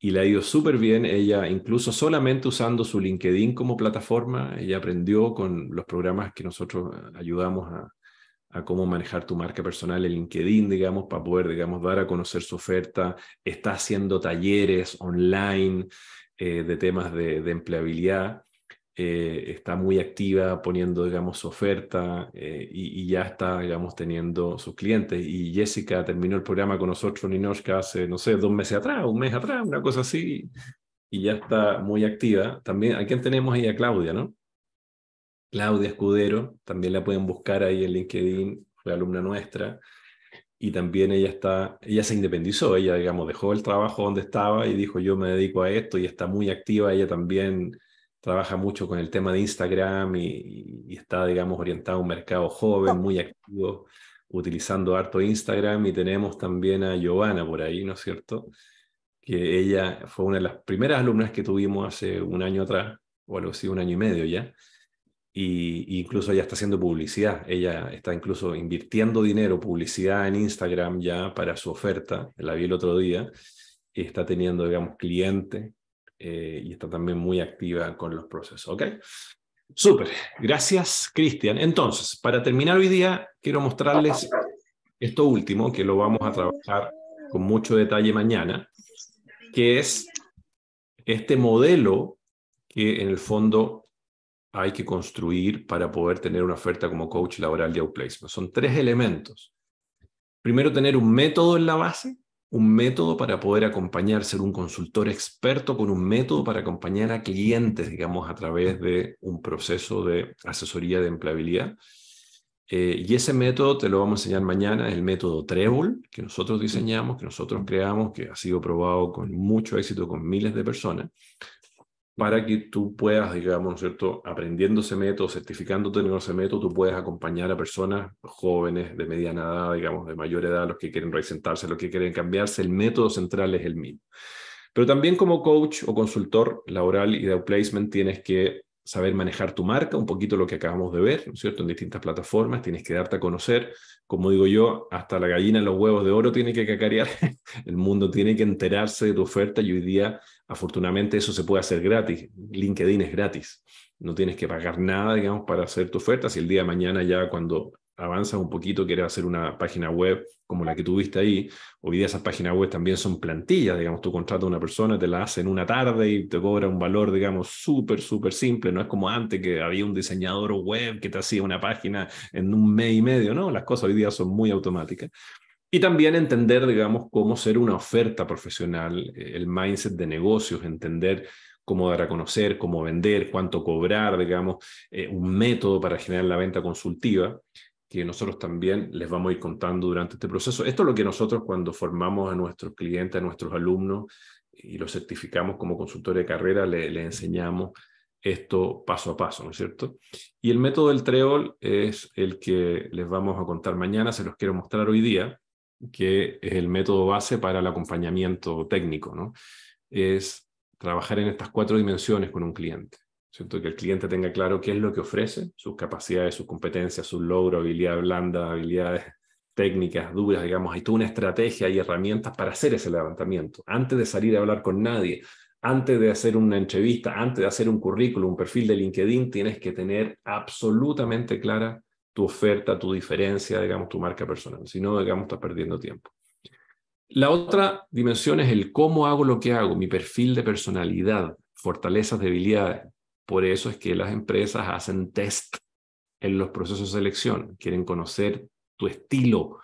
A: y le ha ido súper bien. Ella, incluso solamente usando su LinkedIn como plataforma, ella aprendió con los programas que nosotros eh, ayudamos a, cómo manejar tu marca personal en LinkedIn, digamos, para poder, digamos, dar a conocer su oferta. Está haciendo talleres online eh, de temas de empleabilidad. Eh, está muy activa poniendo, digamos, su oferta eh, y, ya está, digamos, teniendo sus clientes. Y Jessica terminó el programa con nosotros, Ninoshka, hace, no sé, dos meses atrás, un mes atrás, una cosa así, y ya está muy activa. También, ¿a quién tenemos ahí? A Claudia, ¿no? Claudia Escudero, también la pueden buscar ahí en LinkedIn, fue alumna nuestra. Y también ella está, ella se independizó, ella, digamos, dejó el trabajo donde estaba y dijo, yo me dedico a esto y está muy activa, ella también trabaja mucho con el tema de Instagram y, está, digamos, orientado a un mercado joven, muy activo, utilizando harto Instagram. Y tenemos también a Giovanna por ahí, ¿no es cierto? Que ella fue una de las primeras alumnas que tuvimos hace un año atrás, o algo así, un año y medio ya. Y, incluso ella está haciendo publicidad, ella está incluso invirtiendo dinero, publicidad en Instagram ya para su oferta, la vi el otro día, está teniendo, digamos, clientes eh, y está también muy activa con los procesos. ¿Ok? Súper. Gracias, Cristian. Entonces, para terminar hoy día, quiero mostrarles esto último, que lo vamos a trabajar con mucho detalle mañana, que es este modelo que en el fondo hay que construir para poder tener una oferta como coach laboral de outplacement. Son tres elementos. Primero, tener un método en la base, un método para poder acompañar, ser un consultor experto con un método para acompañar a clientes, digamos, a través de un proceso de asesoría de empleabilidad. Eh, y ese método te lo vamos a enseñar mañana, es el método Treble, que nosotros mm. diseñamos, que nosotros mm. creamos, que ha sido probado con mucho éxito con miles de personas, para que tú puedas, digamos, ¿no es cierto?, aprendiendo ese método, certificándote en ese método, tú puedes acompañar a personas jóvenes, de mediana edad, digamos, de mayor edad, los que quieren reinsentarse, los que quieren cambiarse, el método central es el mismo. Pero también como coach o consultor laboral y de placement tienes que saber manejar tu marca, un poquito lo que acabamos de ver, ¿no es cierto?, en distintas plataformas, tienes que darte a conocer, como digo yo, hasta la gallina en los huevos de oro tiene que cacarear, el mundo tiene que enterarse de tu oferta y hoy día Afortunadamente eso se puede hacer gratis. LinkedIn es gratis. No tienes que pagar nada, digamos, para hacer tu oferta. Si el día de mañana ya cuando avanzas un poquito quieres hacer una página web como la que tuviste ahí, hoy día esas páginas web también son plantillas, digamos, tú contratas a una persona, te la hacen una tarde y te cobra un valor, digamos, súper, súper simple. No es como antes que había un diseñador web que te hacía una página en un mes y medio, ¿no? Las cosas hoy día son muy automáticas. Y también entender, digamos, cómo ser una oferta profesional, eh, el mindset de negocios, entender cómo dar a conocer, cómo vender, cuánto cobrar, digamos, eh, un método para generar la venta consultiva, que nosotros también les vamos a ir contando durante este proceso. Esto es lo que nosotros cuando formamos a nuestros clientes, a nuestros alumnos y los certificamos como consultores de carrera, le, enseñamos esto paso a paso, ¿no es cierto? Y el método del TREOL es el que les vamos a contar mañana, se los quiero mostrar hoy día que es el método base para el acompañamiento técnico, ¿no? Es trabajar en estas cuatro dimensiones con un cliente. siento Que el cliente tenga claro qué es lo que ofrece, sus capacidades, sus competencias, sus logros, habilidades blandas, habilidades técnicas, duras digamos, hay toda una estrategia y herramientas para hacer ese levantamiento, antes de salir a hablar con nadie, antes de hacer una entrevista, antes de hacer un currículum, un perfil de LinkedIn, tienes que tener absolutamente clara tu oferta, tu diferencia, digamos, tu marca personal. Si no, digamos, estás perdiendo tiempo. La otra dimensión es el cómo hago lo que hago, mi perfil de personalidad, fortalezas, debilidades. Por eso es que las empresas hacen test en los procesos de selección. Quieren conocer tu estilo.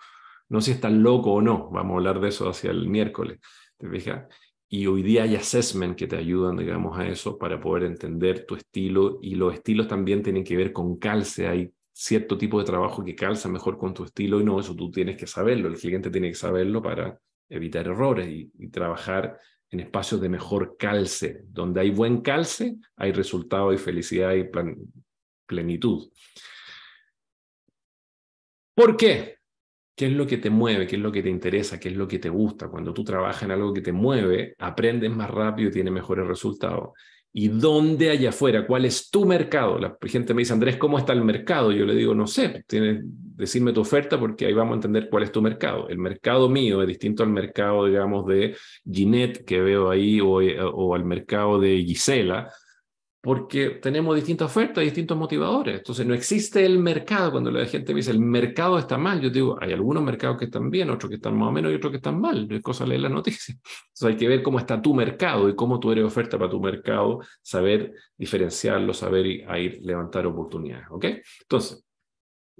A: No si estás loco o no. Vamos a hablar de eso hacia el miércoles. ¿Te fijas? Y hoy día hay assessment que te ayudan, digamos, a eso para poder entender tu estilo. Y los estilos también tienen que ver con calce. ahí cierto tipo de trabajo que calza mejor con tu estilo y no, eso tú tienes que saberlo, el cliente tiene que saberlo para evitar errores y, trabajar en espacios de mejor calce. Donde hay buen calce, hay resultados y felicidad y plenitud. ¿Por qué? ¿Qué es lo que te mueve? ¿Qué es lo que te interesa? ¿Qué es lo que te gusta? Cuando tú trabajas en algo que te mueve, aprendes más rápido y tienes mejores resultados y dónde allá afuera, cuál es tu mercado. La gente me dice, Andrés, ¿cómo está el mercado? Yo le digo, no sé, pues, tienes, decirme tu oferta porque ahí vamos a entender cuál es tu mercado. El mercado mío es distinto al mercado, digamos, de Ginette que veo ahí o, eh, o al mercado de Gisela porque tenemos distintas ofertas y distintos motivadores. Entonces, no existe el mercado. Cuando la gente me dice el mercado está mal, yo digo, hay algunos mercados que están bien, otros que están más o menos y otros que están mal. Es cosa leer la noticia. Entonces, hay que ver cómo está tu mercado y cómo tú eres oferta para tu mercado, saber diferenciarlo, saber levantar oportunidades. ¿Ok? Entonces,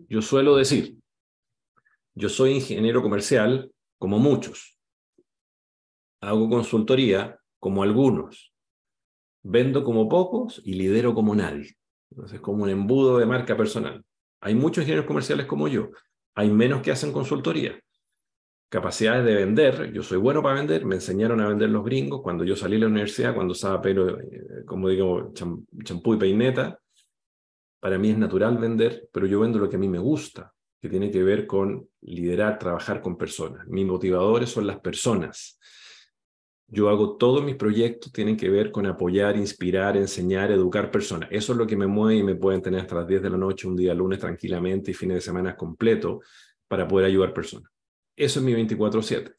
A: yo suelo decir, yo soy ingeniero comercial como muchos. Hago consultoría como algunos vendo como pocos y lidero como nadie. Entonces, es como un embudo de marca personal. Hay muchos ingenieros comerciales como yo. Hay menos que hacen consultoría. Capacidades de vender. Yo soy bueno para vender. Me enseñaron a vender los gringos cuando yo salí de la universidad, cuando usaba pelo, eh, como digo, champú y peineta. Para mí es natural vender, pero yo vendo lo que a mí me gusta, que tiene que ver con liderar, trabajar con personas. Mis motivadores son las personas. Yo hago todos mis proyectos, tienen que ver con apoyar, inspirar, enseñar, educar personas. Eso es lo que me mueve y me pueden tener hasta las 10 de la noche, un día lunes tranquilamente y fines de semana completo para poder ayudar personas. Eso es mi 24/7.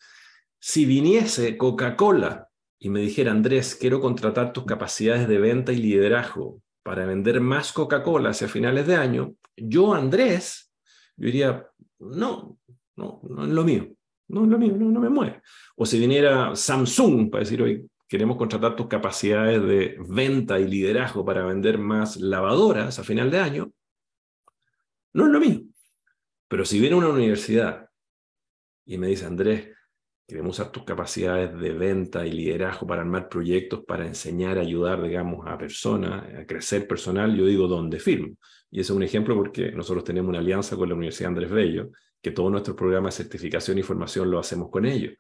A: Si viniese Coca-Cola y me dijera, Andrés, quiero contratar tus capacidades de venta y liderazgo para vender más Coca-Cola hacia finales de año, yo, Andrés, diría, no, no, no es lo mío. No es lo mismo, no, me mueve. O si viniera Samsung para decir, hoy queremos contratar tus capacidades de venta y liderazgo para vender más lavadoras a final de año, no es lo mismo. Pero si viene una universidad y me dice, Andrés, queremos usar tus capacidades de venta y liderazgo para armar proyectos, para enseñar, ayudar, digamos, a personas, a crecer personal, yo digo, ¿dónde firmo? Y ese es un ejemplo porque nosotros tenemos una alianza con la Universidad Andrés Bello que todo nuestro programa de certificación y formación lo hacemos con ellos.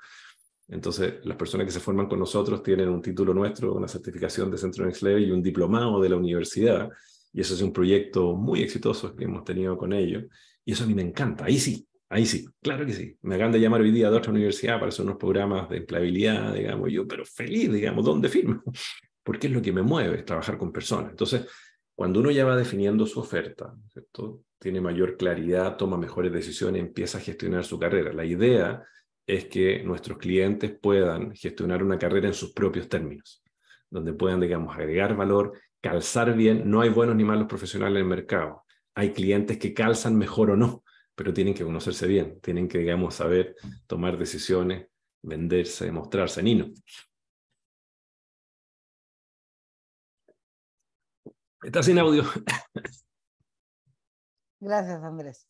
A: Entonces, las personas que se forman con nosotros tienen un título nuestro, una certificación de Centro de Level y un diplomado de la universidad. Y eso es un proyecto muy exitoso que hemos tenido con ellos. Y eso a mí me encanta. Ahí sí, ahí sí, claro que sí. Me acaban de llamar hoy día de otra universidad para hacer unos programas de empleabilidad, digamos, yo, pero feliz, digamos, ¿dónde firmo? Porque es lo que me mueve, es trabajar con personas. Entonces, cuando uno ya va definiendo su oferta, ¿cierto? tiene mayor claridad, toma mejores decisiones, empieza a gestionar su carrera. La idea es que nuestros clientes puedan gestionar una carrera en sus propios términos, donde puedan, digamos, agregar valor, calzar bien. No hay buenos ni malos profesionales en el mercado. Hay clientes que calzan mejor o no, pero tienen que conocerse bien, tienen que, digamos, saber tomar decisiones, venderse, mostrarse. Nino.
B: Estás sin audio. Gracias, Andrés.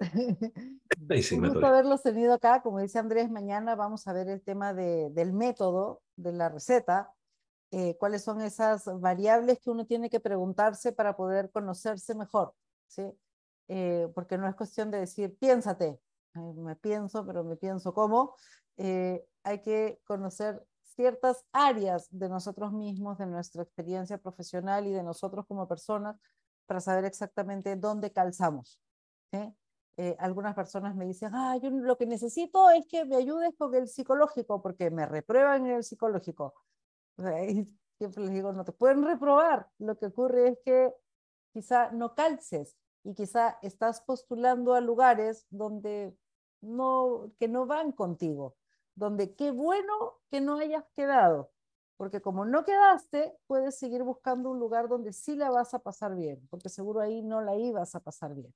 B: Me gusta haberlos tenido acá. Como dice Andrés, mañana vamos a ver el tema del método, de la receta, eh, cuáles son esas variables que uno tiene que preguntarse para poder conocerse mejor, ¿sí? Eh, porque no es cuestión de decir, piénsate, me pienso, pero me pienso cómo. Eh, hay que conocer ciertas áreas de nosotros mismos, de nuestra experiencia profesional y de nosotros como personas para saber exactamente dónde calzamos. Eh, algunas personas me dicen, ah, yo lo que necesito es que me ayudes con el psicológico, porque me reprueban en el psicológico. siempre les digo, no te pueden reprobar. Lo que ocurre es que quizá no calces y quizá estás postulando a lugares donde no, que no van contigo, donde qué bueno que no hayas quedado, porque como no quedaste, puedes seguir buscando un lugar donde sí la vas a pasar bien, porque seguro ahí no la ibas a pasar bien.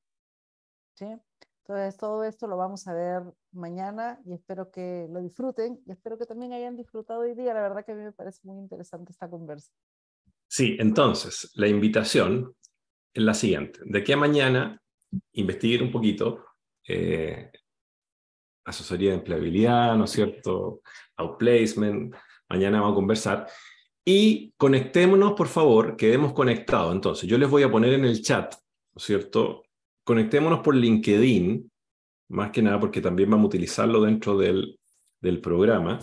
B: Entonces, todo esto lo vamos a ver mañana y espero que lo disfruten y espero que también hayan disfrutado hoy día. La verdad que a mí me parece muy interesante esta conversa.
A: Sí, entonces, la invitación es la siguiente. De aquí a mañana, investigar un poquito. Eh, asesoría de empleabilidad, ¿no es cierto? Outplacement. Mañana vamos a conversar. Y conectémonos, por favor, quedemos conectados. Entonces, yo les voy a poner en el chat, ¿no es cierto? conectémonos por LinkedIn, más que nada porque también vamos a utilizarlo dentro del, programa.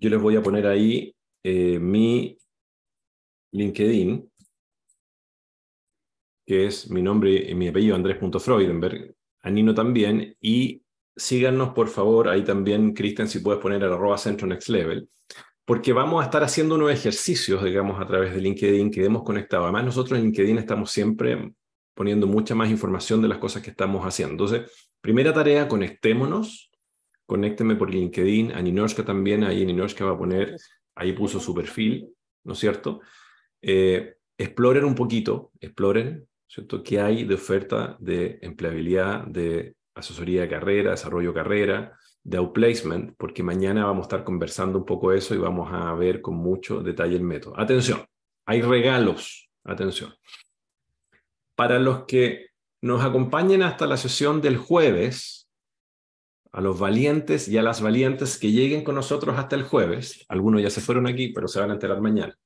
A: Yo les voy a poner ahí eh, mi LinkedIn, que es mi nombre y mi apellido, Andrés.Freudenberg, Anino también, y síganos por favor, ahí también, Kristen, si puedes poner arroba centro next level, porque vamos a estar haciendo unos ejercicios, digamos, a través de LinkedIn, que hemos conectado. Además, nosotros en LinkedIn estamos siempre poniendo mucha más información de las cosas que estamos haciendo. Entonces, primera tarea, conectémonos, conécteme por LinkedIn, Aninoshka también, ahí Aninoshka va a poner, ahí puso su perfil, ¿no es cierto? Eh, exploren un poquito, exploren, ¿cierto? ¿Qué hay de oferta de empleabilidad, de asesoría de carrera, desarrollo de carrera, de outplacement? Porque mañana vamos a estar conversando un poco eso y vamos a ver con mucho detalle el método. Atención, hay regalos, atención. Para los que nos acompañen hasta la sesión del jueves, a los valientes y a las valientes que lleguen con nosotros hasta el jueves, algunos ya se fueron aquí, pero se van a enterar mañana,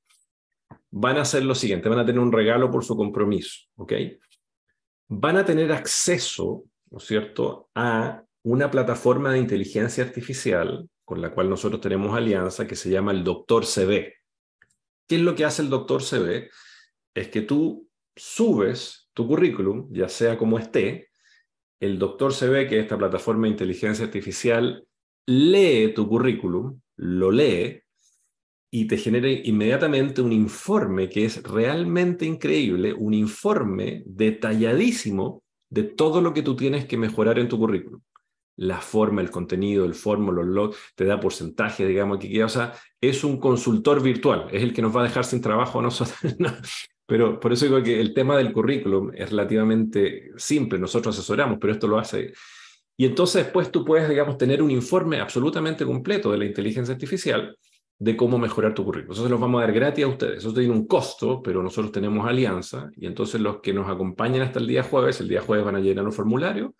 A: van a hacer lo siguiente, van a tener un regalo por su compromiso, ¿ok? Van a tener acceso, ¿no es cierto?, a una plataforma de inteligencia artificial con la cual nosotros tenemos alianza que se llama el Doctor CB. ¿Qué es lo que hace el Doctor CB? Es que tú subes tu currículum, ya sea como esté, el doctor se ve que esta plataforma de inteligencia artificial lee tu currículum, lo lee y te genera inmediatamente un informe que es realmente increíble, un informe detalladísimo de todo lo que tú tienes que mejorar en tu currículum. La forma, el contenido, el fórmula, los logs, te da porcentaje, digamos, que, o es un consultor virtual, es el que nos va a dejar sin trabajo a nosotros. Pero por eso digo que el tema del currículum es relativamente simple, nosotros asesoramos, pero esto lo hace. Y entonces después tú puedes, digamos, tener un informe absolutamente completo de la inteligencia artificial de cómo mejorar tu currículum. Eso los vamos a dar gratis a ustedes. Eso tiene un costo, pero nosotros tenemos alianza y entonces los que nos acompañan hasta el día jueves, el día jueves van a llenar un formulario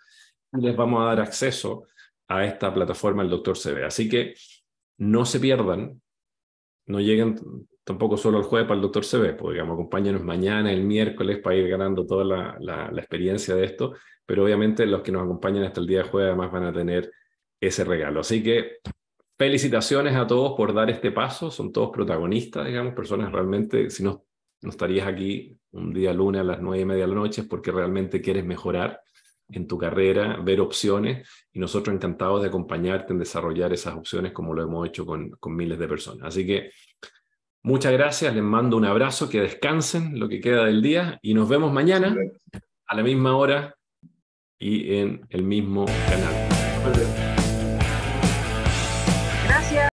A: y les vamos a dar acceso a esta plataforma el doctor CB. Así que no se pierdan, no lleguen tampoco solo el jueves para el doctor CB, porque, digamos, acompáñanos mañana, el miércoles, para ir ganando toda la, la, experiencia de esto, pero obviamente los que nos acompañan hasta el día de jueves además van a tener ese regalo. Así que felicitaciones a todos por dar este paso, son todos protagonistas, digamos, personas realmente, si no, no estarías aquí un día lunes a las nueve y media de la noche es porque realmente quieres mejorar en tu carrera, ver opciones y nosotros encantados de acompañarte en desarrollar esas opciones como lo hemos hecho con, con miles de personas. Así que Muchas gracias, les mando un abrazo, que descansen lo que queda del día y nos vemos mañana a la misma hora y en el mismo canal.